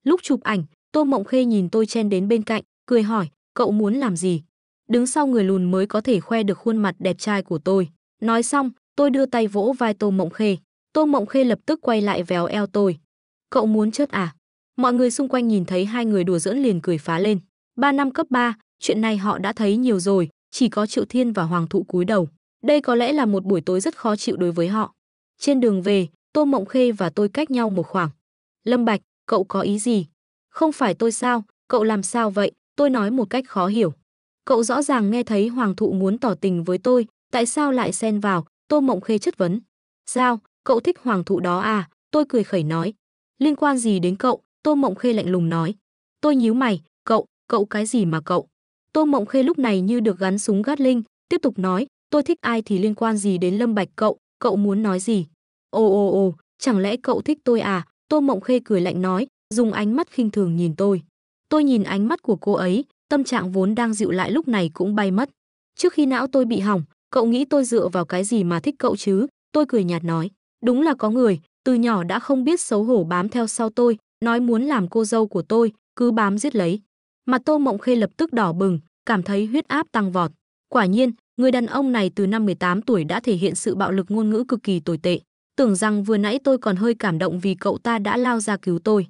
lúc chụp ảnh tô mộng khê nhìn tôi chen đến bên cạnh cười hỏi cậu muốn làm gì đứng sau người lùn mới có thể khoe được khuôn mặt đẹp trai của tôi nói xong tôi đưa tay vỗ vai tô mộng khê tô mộng khê lập tức quay lại véo eo tôi cậu muốn chết à mọi người xung quanh nhìn thấy hai người đùa giỡn liền cười phá lên ba năm cấp ba chuyện này họ đã thấy nhiều rồi chỉ có Triệu Thiên và Hoàng Thụ cúi đầu. Đây có lẽ là một buổi tối rất khó chịu đối với họ. Trên đường về, Tô Mộng Khê và tôi cách nhau một khoảng. Lâm Bạch, cậu có ý gì? Không phải tôi sao, cậu làm sao vậy? Tôi nói một cách khó hiểu. Cậu rõ ràng nghe thấy Hoàng Thụ muốn tỏ tình với tôi, tại sao lại xen vào? Tô Mộng Khê chất vấn. Sao, cậu thích Hoàng Thụ đó à? Tôi cười khẩy nói. Liên quan gì đến cậu? Tô Mộng Khê lạnh lùng nói. Tôi nhíu mày, cậu, cậu cái gì mà cậu? Tô Mộng Khê lúc này như được gắn súng gắt linh, tiếp tục nói, tôi thích ai thì liên quan gì đến Lâm Bạch cậu, cậu muốn nói gì? Ồ ồ ồ, chẳng lẽ cậu thích tôi à? Tô Mộng Khê cười lạnh nói, dùng ánh mắt khinh thường nhìn tôi. Tôi nhìn ánh mắt của cô ấy, tâm trạng vốn đang dịu lại lúc này cũng bay mất. Trước khi não tôi bị hỏng, cậu nghĩ tôi dựa vào cái gì mà thích cậu chứ? Tôi cười nhạt nói, đúng là có người, từ nhỏ đã không biết xấu hổ bám theo sau tôi, nói muốn làm cô dâu của tôi, cứ bám giết lấy. Mặt Tô Mộng Khê lập tức đỏ bừng, cảm thấy huyết áp tăng vọt. Quả nhiên, người đàn ông này từ năm 18 tuổi đã thể hiện sự bạo lực ngôn ngữ cực kỳ tồi tệ. Tưởng rằng vừa nãy tôi còn hơi cảm động vì cậu ta đã lao ra cứu tôi.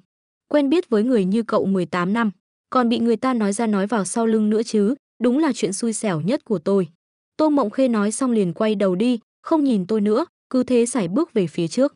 Quen biết với người như cậu 18 năm, còn bị người ta nói ra nói vào sau lưng nữa chứ, đúng là chuyện xui xẻo nhất của tôi. Tô Mộng Khê nói xong liền quay đầu đi, không nhìn tôi nữa, cứ thế sải bước về phía trước.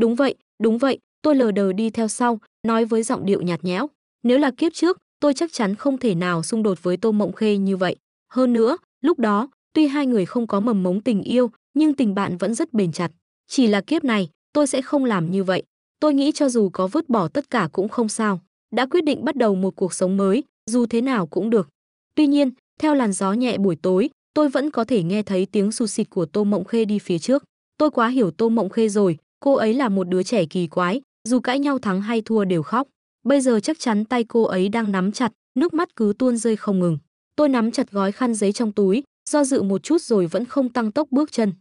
Đúng vậy, đúng vậy, tôi lờ đờ đi theo sau, nói với giọng điệu nhạt nhẽo. Nếu là kiếp trước, tôi chắc chắn không thể nào xung đột với Tô Mộng Khê như vậy. Hơn nữa, lúc đó, tuy hai người không có mầm mống tình yêu, nhưng tình bạn vẫn rất bền chặt. Chỉ là kiếp này, tôi sẽ không làm như vậy. Tôi nghĩ cho dù có vứt bỏ tất cả cũng không sao. Đã quyết định bắt đầu một cuộc sống mới, dù thế nào cũng được. Tuy nhiên, theo làn gió nhẹ buổi tối, tôi vẫn có thể nghe thấy tiếng sụt xịt của Tô Mộng Khê đi phía trước. Tôi quá hiểu Tô Mộng Khê rồi, cô ấy là một đứa trẻ kỳ quái, dù cãi nhau thắng hay thua đều khóc. Bây giờ chắc chắn tay cô ấy đang nắm chặt, nước mắt cứ tuôn rơi không ngừng. Tôi nắm chặt gói khăn giấy trong túi, do dự một chút rồi vẫn không tăng tốc bước chân.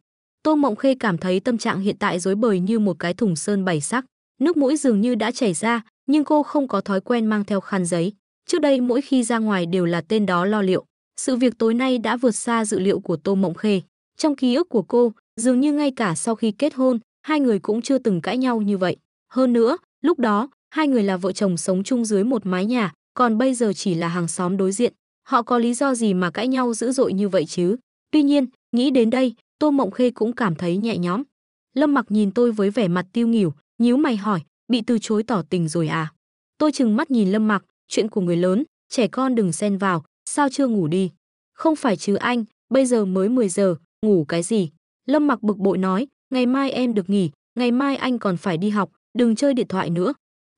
Tô Mộng Khê cảm thấy tâm trạng hiện tại rối bời như một cái thùng sơn bảy sắc. Nước mũi dường như đã chảy ra, nhưng cô không có thói quen mang theo khăn giấy. Trước đây mỗi khi ra ngoài đều là tên đó lo liệu. Sự việc tối nay đã vượt xa dự liệu của Tô Mộng Khê. Trong ký ức của cô, dường như ngay cả sau khi kết hôn, hai người cũng chưa từng cãi nhau như vậy. Hơn nữa, lúc đó, Hai người là vợ chồng sống chung dưới một mái nhà, còn bây giờ chỉ là hàng xóm đối diện. Họ có lý do gì mà cãi nhau dữ dội như vậy chứ? Tuy nhiên, nghĩ đến đây, Tô Mộng Khê cũng cảm thấy nhẹ nhõm. Lâm Mặc nhìn tôi với vẻ mặt tiêu nghỉu, nhíu mày hỏi, bị từ chối tỏ tình rồi à? Tôi chừng mắt nhìn Lâm Mặc, chuyện của người lớn, trẻ con đừng xen vào, sao chưa ngủ đi? Không phải chứ anh, bây giờ mới 10 giờ, ngủ cái gì? Lâm Mặc bực bội nói, ngày mai em được nghỉ, ngày mai anh còn phải đi học, đừng chơi điện thoại nữa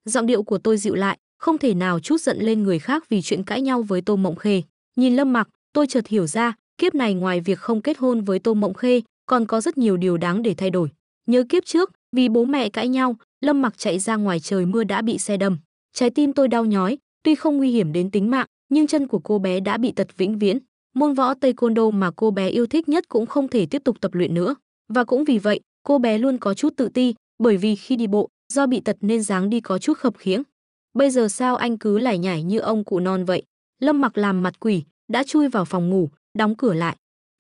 giọng điệu của tôi dịu lại, không thể nào chút giận lên người khác vì chuyện cãi nhau với Tô Mộng Khê. Nhìn Lâm Mặc, tôi chợt hiểu ra, kiếp này ngoài việc không kết hôn với Tô Mộng Khê, còn có rất nhiều điều đáng để thay đổi. Nhớ kiếp trước, vì bố mẹ cãi nhau, Lâm Mặc chạy ra ngoài trời mưa đã bị xe đâm. Trái tim tôi đau nhói, tuy không nguy hiểm đến tính mạng, nhưng chân của cô bé đã bị tật vĩnh viễn. Môn võ tây côn đô mà cô bé yêu thích nhất cũng không thể tiếp tục tập luyện nữa. Và cũng vì vậy, cô bé luôn có chút tự ti, bởi vì khi đi bộ, do bị tật nên dáng đi có chút khập khiễng. Bây giờ sao anh cứ lải nhải như ông cụ non vậy? Lâm mặc làm mặt quỷ, đã chui vào phòng ngủ, đóng cửa lại.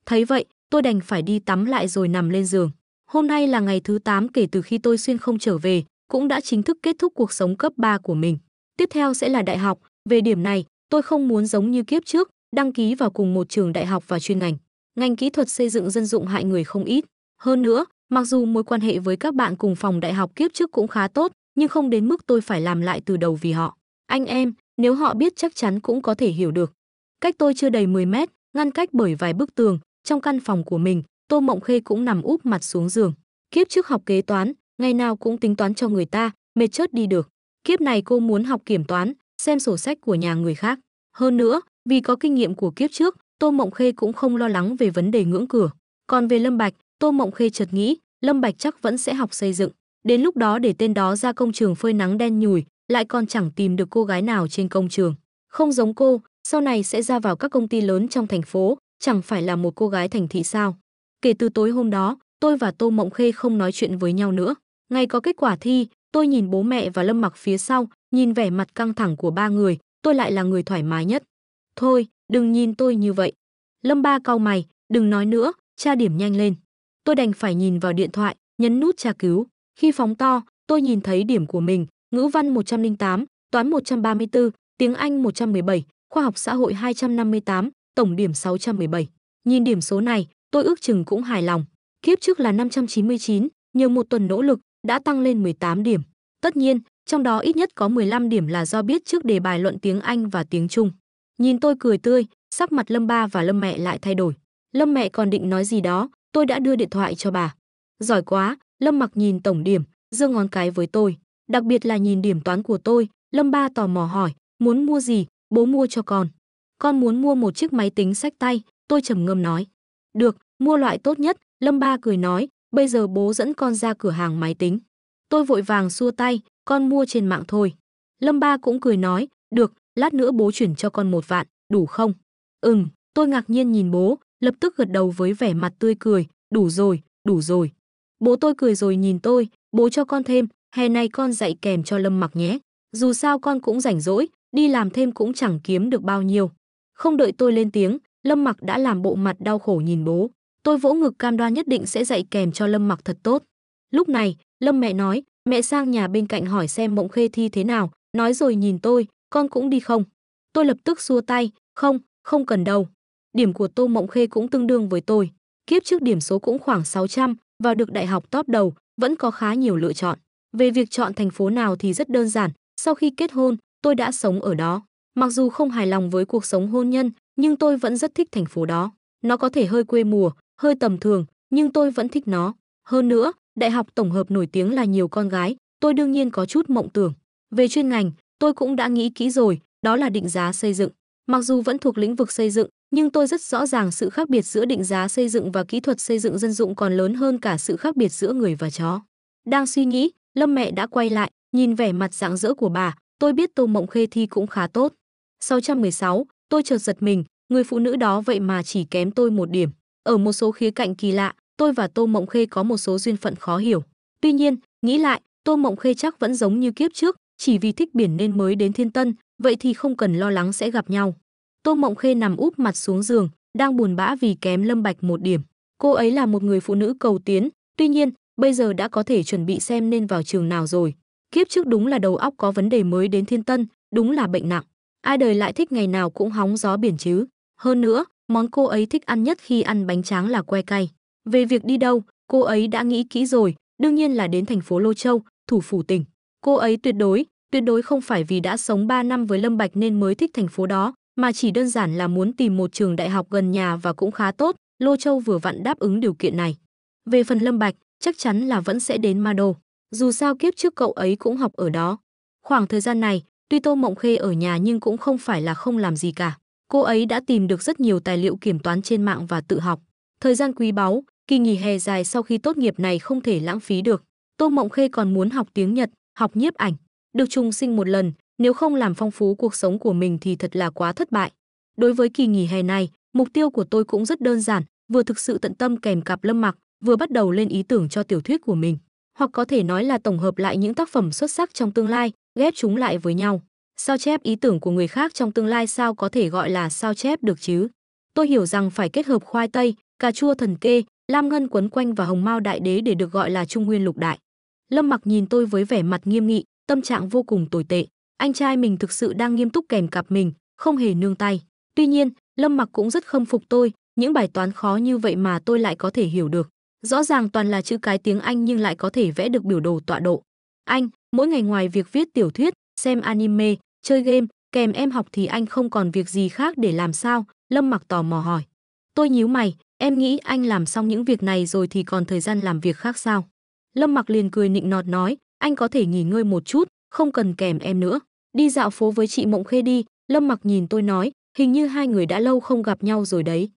Thấy vậy, tôi đành phải đi tắm lại rồi nằm lên giường. Hôm nay là ngày thứ 8 kể từ khi tôi xuyên không trở về, cũng đã chính thức kết thúc cuộc sống cấp 3 của mình. Tiếp theo sẽ là đại học, về điểm này, tôi không muốn giống như kiếp trước, đăng ký vào cùng một trường đại học và chuyên ngành. Ngành kỹ thuật xây dựng dân dụng hại người không ít. Hơn nữa, Mặc dù mối quan hệ với các bạn cùng phòng đại học kiếp trước cũng khá tốt, nhưng không đến mức tôi phải làm lại từ đầu vì họ. Anh em, nếu họ biết chắc chắn cũng có thể hiểu được. Cách tôi chưa đầy 10 mét, ngăn cách bởi vài bức tường, trong căn phòng của mình, Tô Mộng Khê cũng nằm úp mặt xuống giường. Kiếp trước học kế toán, ngày nào cũng tính toán cho người ta, mệt chết đi được. Kiếp này cô muốn học kiểm toán, xem sổ sách của nhà người khác. Hơn nữa, vì có kinh nghiệm của kiếp trước, Tô Mộng Khê cũng không lo lắng về vấn đề ngưỡng cửa. Còn về Lâm Bạch, Tô Mộng Khê chợt nghĩ, Lâm Bạch chắc vẫn sẽ học xây dựng, đến lúc đó để tên đó ra công trường phơi nắng đen nhủi, lại còn chẳng tìm được cô gái nào trên công trường. Không giống cô, sau này sẽ ra vào các công ty lớn trong thành phố, chẳng phải là một cô gái thành thị sao. Kể từ tối hôm đó, tôi và Tô Mộng Khê không nói chuyện với nhau nữa. Ngay có kết quả thi, tôi nhìn bố mẹ và Lâm Mặc phía sau, nhìn vẻ mặt căng thẳng của ba người, tôi lại là người thoải mái nhất. Thôi, đừng nhìn tôi như vậy. Lâm Ba cau mày, đừng nói nữa, tra điểm nhanh lên tôi đành phải nhìn vào điện thoại, nhấn nút tra cứu. Khi phóng to, tôi nhìn thấy điểm của mình, ngữ văn 108, toán 134, tiếng Anh 117, khoa học xã hội 258, tổng điểm 617. Nhìn điểm số này, tôi ước chừng cũng hài lòng. Kiếp trước là 599, nhờ một tuần nỗ lực, đã tăng lên 18 điểm. Tất nhiên, trong đó ít nhất có 15 điểm là do biết trước đề bài luận tiếng Anh và tiếng Trung. Nhìn tôi cười tươi, sắc mặt Lâm Ba và Lâm Mẹ lại thay đổi. Lâm Mẹ còn định nói gì đó, tôi đã đưa điện thoại cho bà. Giỏi quá, Lâm Mặc nhìn tổng điểm, giơ ngón cái với tôi, đặc biệt là nhìn điểm toán của tôi, Lâm Ba tò mò hỏi, muốn mua gì, bố mua cho con. Con muốn mua một chiếc máy tính sách tay, tôi trầm ngâm nói. Được, mua loại tốt nhất, Lâm Ba cười nói, bây giờ bố dẫn con ra cửa hàng máy tính. Tôi vội vàng xua tay, con mua trên mạng thôi. Lâm Ba cũng cười nói, được, lát nữa bố chuyển cho con một vạn, đủ không? Ừm, tôi ngạc nhiên nhìn bố, lập tức gật đầu với vẻ mặt tươi cười, đủ rồi, đủ rồi. Bố tôi cười rồi nhìn tôi, bố cho con thêm, hè này con dạy kèm cho Lâm mặc nhé. Dù sao con cũng rảnh rỗi, đi làm thêm cũng chẳng kiếm được bao nhiêu. Không đợi tôi lên tiếng, Lâm mặc đã làm bộ mặt đau khổ nhìn bố. Tôi vỗ ngực cam đoan nhất định sẽ dạy kèm cho Lâm mặc thật tốt. Lúc này, Lâm mẹ nói, mẹ sang nhà bên cạnh hỏi xem mộng khê thi thế nào, nói rồi nhìn tôi, con cũng đi không? Tôi lập tức xua tay, không, không cần đâu điểm của Tô Mộng Khê cũng tương đương với tôi. Kiếp trước điểm số cũng khoảng 600, vào được đại học top đầu, vẫn có khá nhiều lựa chọn. Về việc chọn thành phố nào thì rất đơn giản, sau khi kết hôn, tôi đã sống ở đó. Mặc dù không hài lòng với cuộc sống hôn nhân, nhưng tôi vẫn rất thích thành phố đó. Nó có thể hơi quê mùa, hơi tầm thường, nhưng tôi vẫn thích nó. Hơn nữa, đại học tổng hợp nổi tiếng là nhiều con gái, tôi đương nhiên có chút mộng tưởng. Về chuyên ngành, tôi cũng đã nghĩ kỹ rồi, đó là định giá xây dựng. Mặc dù vẫn thuộc lĩnh vực xây dựng, nhưng tôi rất rõ ràng sự khác biệt giữa định giá xây dựng và kỹ thuật xây dựng dân dụng còn lớn hơn cả sự khác biệt giữa người và chó. Đang suy nghĩ, Lâm mẹ đã quay lại, nhìn vẻ mặt rạng rỡ của bà, tôi biết Tô Mộng Khê thi cũng khá tốt. 616, tôi chợt giật mình, người phụ nữ đó vậy mà chỉ kém tôi một điểm. Ở một số khía cạnh kỳ lạ, tôi và Tô Mộng Khê có một số duyên phận khó hiểu. Tuy nhiên, nghĩ lại, Tô Mộng Khê chắc vẫn giống như kiếp trước, chỉ vì thích biển nên mới đến Thiên Tân, vậy thì không cần lo lắng sẽ gặp nhau. Tô Mộng Khê nằm úp mặt xuống giường, đang buồn bã vì kém Lâm Bạch một điểm. Cô ấy là một người phụ nữ cầu tiến, tuy nhiên, bây giờ đã có thể chuẩn bị xem nên vào trường nào rồi. Kiếp trước đúng là đầu óc có vấn đề mới đến thiên tân, đúng là bệnh nặng. Ai đời lại thích ngày nào cũng hóng gió biển chứ. Hơn nữa, món cô ấy thích ăn nhất khi ăn bánh tráng là que cay. Về việc đi đâu, cô ấy đã nghĩ kỹ rồi, đương nhiên là đến thành phố Lô Châu, thủ phủ tỉnh. Cô ấy tuyệt đối, tuyệt đối không phải vì đã sống 3 năm với Lâm Bạch nên mới thích thành phố đó, mà chỉ đơn giản là muốn tìm một trường đại học gần nhà và cũng khá tốt, Lô Châu vừa vặn đáp ứng điều kiện này. Về phần Lâm Bạch, chắc chắn là vẫn sẽ đến Ma Đô, dù sao kiếp trước cậu ấy cũng học ở đó. Khoảng thời gian này, tuy Tô Mộng Khê ở nhà nhưng cũng không phải là không làm gì cả. Cô ấy đã tìm được rất nhiều tài liệu kiểm toán trên mạng và tự học. Thời gian quý báu, kỳ nghỉ hè dài sau khi tốt nghiệp này không thể lãng phí được. Tô Mộng Khê còn muốn học tiếng Nhật, học nhiếp ảnh, được trùng sinh một lần, nếu không làm phong phú cuộc sống của mình thì thật là quá thất bại. Đối với kỳ nghỉ hè này, mục tiêu của tôi cũng rất đơn giản, vừa thực sự tận tâm kèm cặp lâm mặc, vừa bắt đầu lên ý tưởng cho tiểu thuyết của mình, hoặc có thể nói là tổng hợp lại những tác phẩm xuất sắc trong tương lai, ghép chúng lại với nhau. Sao chép ý tưởng của người khác trong tương lai sao có thể gọi là sao chép được chứ? Tôi hiểu rằng phải kết hợp khoai tây, cà chua thần kê, lam ngân quấn quanh và hồng mao đại đế để được gọi là trung nguyên lục đại. Lâm Mặc nhìn tôi với vẻ mặt nghiêm nghị, tâm trạng vô cùng tồi tệ anh trai mình thực sự đang nghiêm túc kèm cặp mình, không hề nương tay. Tuy nhiên, Lâm Mặc cũng rất khâm phục tôi, những bài toán khó như vậy mà tôi lại có thể hiểu được. Rõ ràng toàn là chữ cái tiếng Anh nhưng lại có thể vẽ được biểu đồ tọa độ. Anh, mỗi ngày ngoài việc viết tiểu thuyết, xem anime, chơi game, kèm em học thì anh không còn việc gì khác để làm sao? Lâm Mặc tò mò hỏi. Tôi nhíu mày, em nghĩ anh làm xong những việc này rồi thì còn thời gian làm việc khác sao? Lâm Mặc liền cười nịnh nọt nói, anh có thể nghỉ ngơi một chút, không cần kèm em nữa đi dạo phố với chị mộng khê đi lâm mặc nhìn tôi nói hình như hai người đã lâu không gặp nhau rồi đấy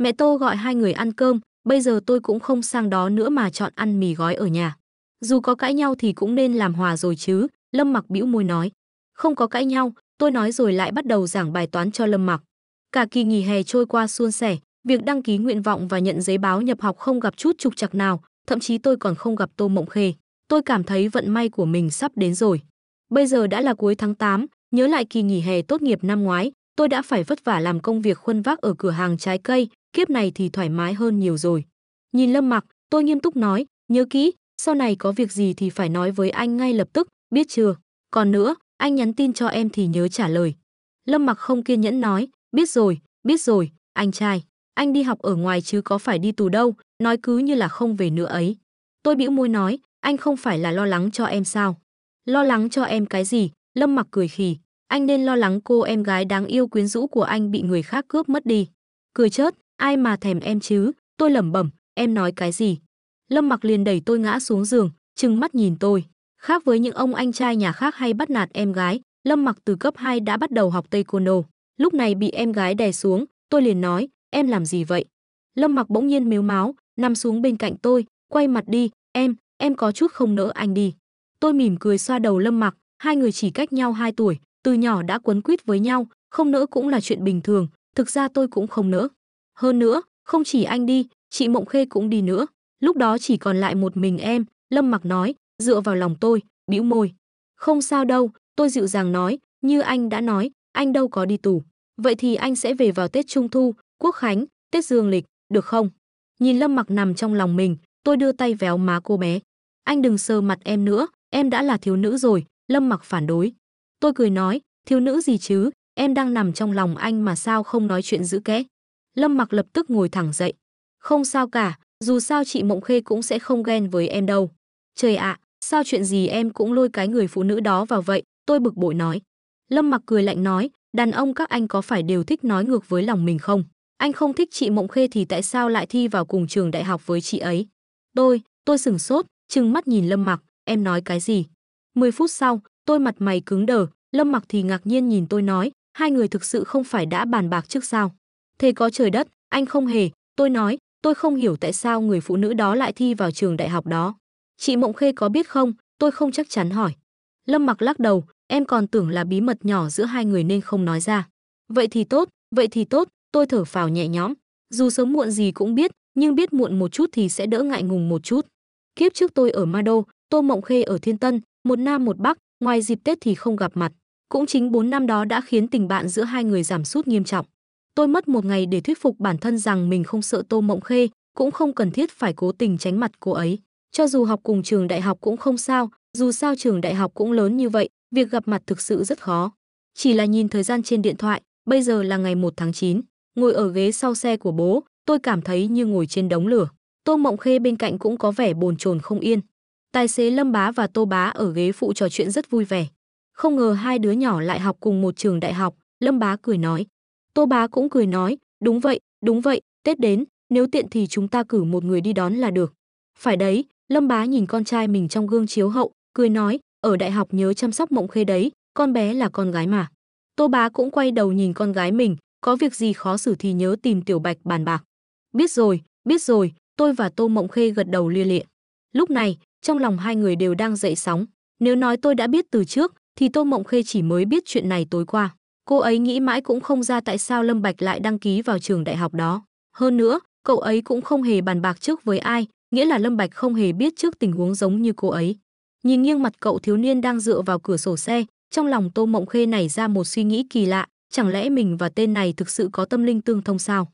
mẹ tô gọi hai người ăn cơm bây giờ tôi cũng không sang đó nữa mà chọn ăn mì gói ở nhà dù có cãi nhau thì cũng nên làm hòa rồi chứ lâm mặc bĩu môi nói không có cãi nhau tôi nói rồi lại bắt đầu giảng bài toán cho lâm mặc cả kỳ nghỉ hè trôi qua suôn sẻ việc đăng ký nguyện vọng và nhận giấy báo nhập học không gặp chút trục trặc nào thậm chí tôi còn không gặp tô mộng khê tôi cảm thấy vận may của mình sắp đến rồi Bây giờ đã là cuối tháng 8, nhớ lại kỳ nghỉ hè tốt nghiệp năm ngoái, tôi đã phải vất vả làm công việc khuân vác ở cửa hàng trái cây, kiếp này thì thoải mái hơn nhiều rồi. Nhìn Lâm Mặc, tôi nghiêm túc nói, nhớ kỹ, sau này có việc gì thì phải nói với anh ngay lập tức, biết chưa? Còn nữa, anh nhắn tin cho em thì nhớ trả lời. Lâm Mặc không kiên nhẫn nói, biết rồi, biết rồi, anh trai, anh đi học ở ngoài chứ có phải đi tù đâu, nói cứ như là không về nữa ấy. Tôi bĩu môi nói, anh không phải là lo lắng cho em sao? Lo lắng cho em cái gì? Lâm mặc cười khì. Anh nên lo lắng cô em gái đáng yêu quyến rũ của anh bị người khác cướp mất đi. Cười chớt, ai mà thèm em chứ? Tôi lẩm bẩm, em nói cái gì? Lâm mặc liền đẩy tôi ngã xuống giường, trừng mắt nhìn tôi. Khác với những ông anh trai nhà khác hay bắt nạt em gái, Lâm mặc từ cấp 2 đã bắt đầu học taekwondo. Lúc này bị em gái đè xuống, tôi liền nói, em làm gì vậy? Lâm mặc bỗng nhiên mếu máu, nằm xuống bên cạnh tôi, quay mặt đi, em, em có chút không nỡ anh đi. Tôi mỉm cười xoa đầu Lâm Mặc, hai người chỉ cách nhau 2 tuổi, từ nhỏ đã quấn quýt với nhau, không nỡ cũng là chuyện bình thường, thực ra tôi cũng không nỡ. Hơn nữa, không chỉ anh đi, chị Mộng Khê cũng đi nữa, lúc đó chỉ còn lại một mình em, Lâm Mặc nói, dựa vào lòng tôi, bĩu môi. Không sao đâu, tôi dịu dàng nói, như anh đã nói, anh đâu có đi tù. Vậy thì anh sẽ về vào Tết Trung Thu, Quốc Khánh, Tết Dương Lịch, được không? Nhìn Lâm Mặc nằm trong lòng mình, tôi đưa tay véo má cô bé. Anh đừng sờ mặt em nữa, em đã là thiếu nữ rồi, Lâm Mặc phản đối. Tôi cười nói, thiếu nữ gì chứ, em đang nằm trong lòng anh mà sao không nói chuyện giữ kẽ. Lâm Mặc lập tức ngồi thẳng dậy. Không sao cả, dù sao chị Mộng Khê cũng sẽ không ghen với em đâu. Trời ạ, sao chuyện gì em cũng lôi cái người phụ nữ đó vào vậy, tôi bực bội nói. Lâm Mặc cười lạnh nói, đàn ông các anh có phải đều thích nói ngược với lòng mình không? Anh không thích chị Mộng Khê thì tại sao lại thi vào cùng trường đại học với chị ấy? Tôi, tôi sửng sốt, trừng mắt nhìn Lâm Mặc, em nói cái gì? 10 phút sau, tôi mặt mày cứng đờ, Lâm Mặc thì ngạc nhiên nhìn tôi nói, hai người thực sự không phải đã bàn bạc trước sao? Thế có trời đất, anh không hề, tôi nói, tôi không hiểu tại sao người phụ nữ đó lại thi vào trường đại học đó. Chị Mộng Khê có biết không? Tôi không chắc chắn hỏi. Lâm Mặc lắc đầu, em còn tưởng là bí mật nhỏ giữa hai người nên không nói ra. Vậy thì tốt, vậy thì tốt, tôi thở phào nhẹ nhõm. Dù sớm muộn gì cũng biết, nhưng biết muộn một chút thì sẽ đỡ ngại ngùng một chút. Kiếp trước tôi ở Mado, Tô Mộng Khê ở Thiên Tân, một nam một bắc, ngoài dịp Tết thì không gặp mặt. Cũng chính 4 năm đó đã khiến tình bạn giữa hai người giảm sút nghiêm trọng. Tôi mất một ngày để thuyết phục bản thân rằng mình không sợ Tô Mộng Khê, cũng không cần thiết phải cố tình tránh mặt cô ấy. Cho dù học cùng trường đại học cũng không sao, dù sao trường đại học cũng lớn như vậy, việc gặp mặt thực sự rất khó. Chỉ là nhìn thời gian trên điện thoại, bây giờ là ngày 1 tháng 9, ngồi ở ghế sau xe của bố, tôi cảm thấy như ngồi trên đống lửa. Tô Mộng Khê bên cạnh cũng có vẻ bồn chồn không yên. Tài xế Lâm Bá và Tô Bá ở ghế phụ trò chuyện rất vui vẻ. Không ngờ hai đứa nhỏ lại học cùng một trường đại học, Lâm Bá cười nói. Tô Bá cũng cười nói, đúng vậy, đúng vậy, Tết đến, nếu tiện thì chúng ta cử một người đi đón là được. Phải đấy, Lâm Bá nhìn con trai mình trong gương chiếu hậu, cười nói, ở đại học nhớ chăm sóc mộng khê đấy, con bé là con gái mà. Tô Bá cũng quay đầu nhìn con gái mình, có việc gì khó xử thì nhớ tìm Tiểu Bạch bàn bạc. Biết rồi, biết rồi, tôi và Tô Mộng Khê gật đầu lia lịa. Lúc này, trong lòng hai người đều đang dậy sóng. Nếu nói tôi đã biết từ trước, thì Tô Mộng Khê chỉ mới biết chuyện này tối qua. Cô ấy nghĩ mãi cũng không ra tại sao Lâm Bạch lại đăng ký vào trường đại học đó. Hơn nữa, cậu ấy cũng không hề bàn bạc trước với ai, nghĩa là Lâm Bạch không hề biết trước tình huống giống như cô ấy. Nhìn nghiêng mặt cậu thiếu niên đang dựa vào cửa sổ xe, trong lòng Tô Mộng Khê nảy ra một suy nghĩ kỳ lạ, chẳng lẽ mình và tên này thực sự có tâm linh tương thông sao?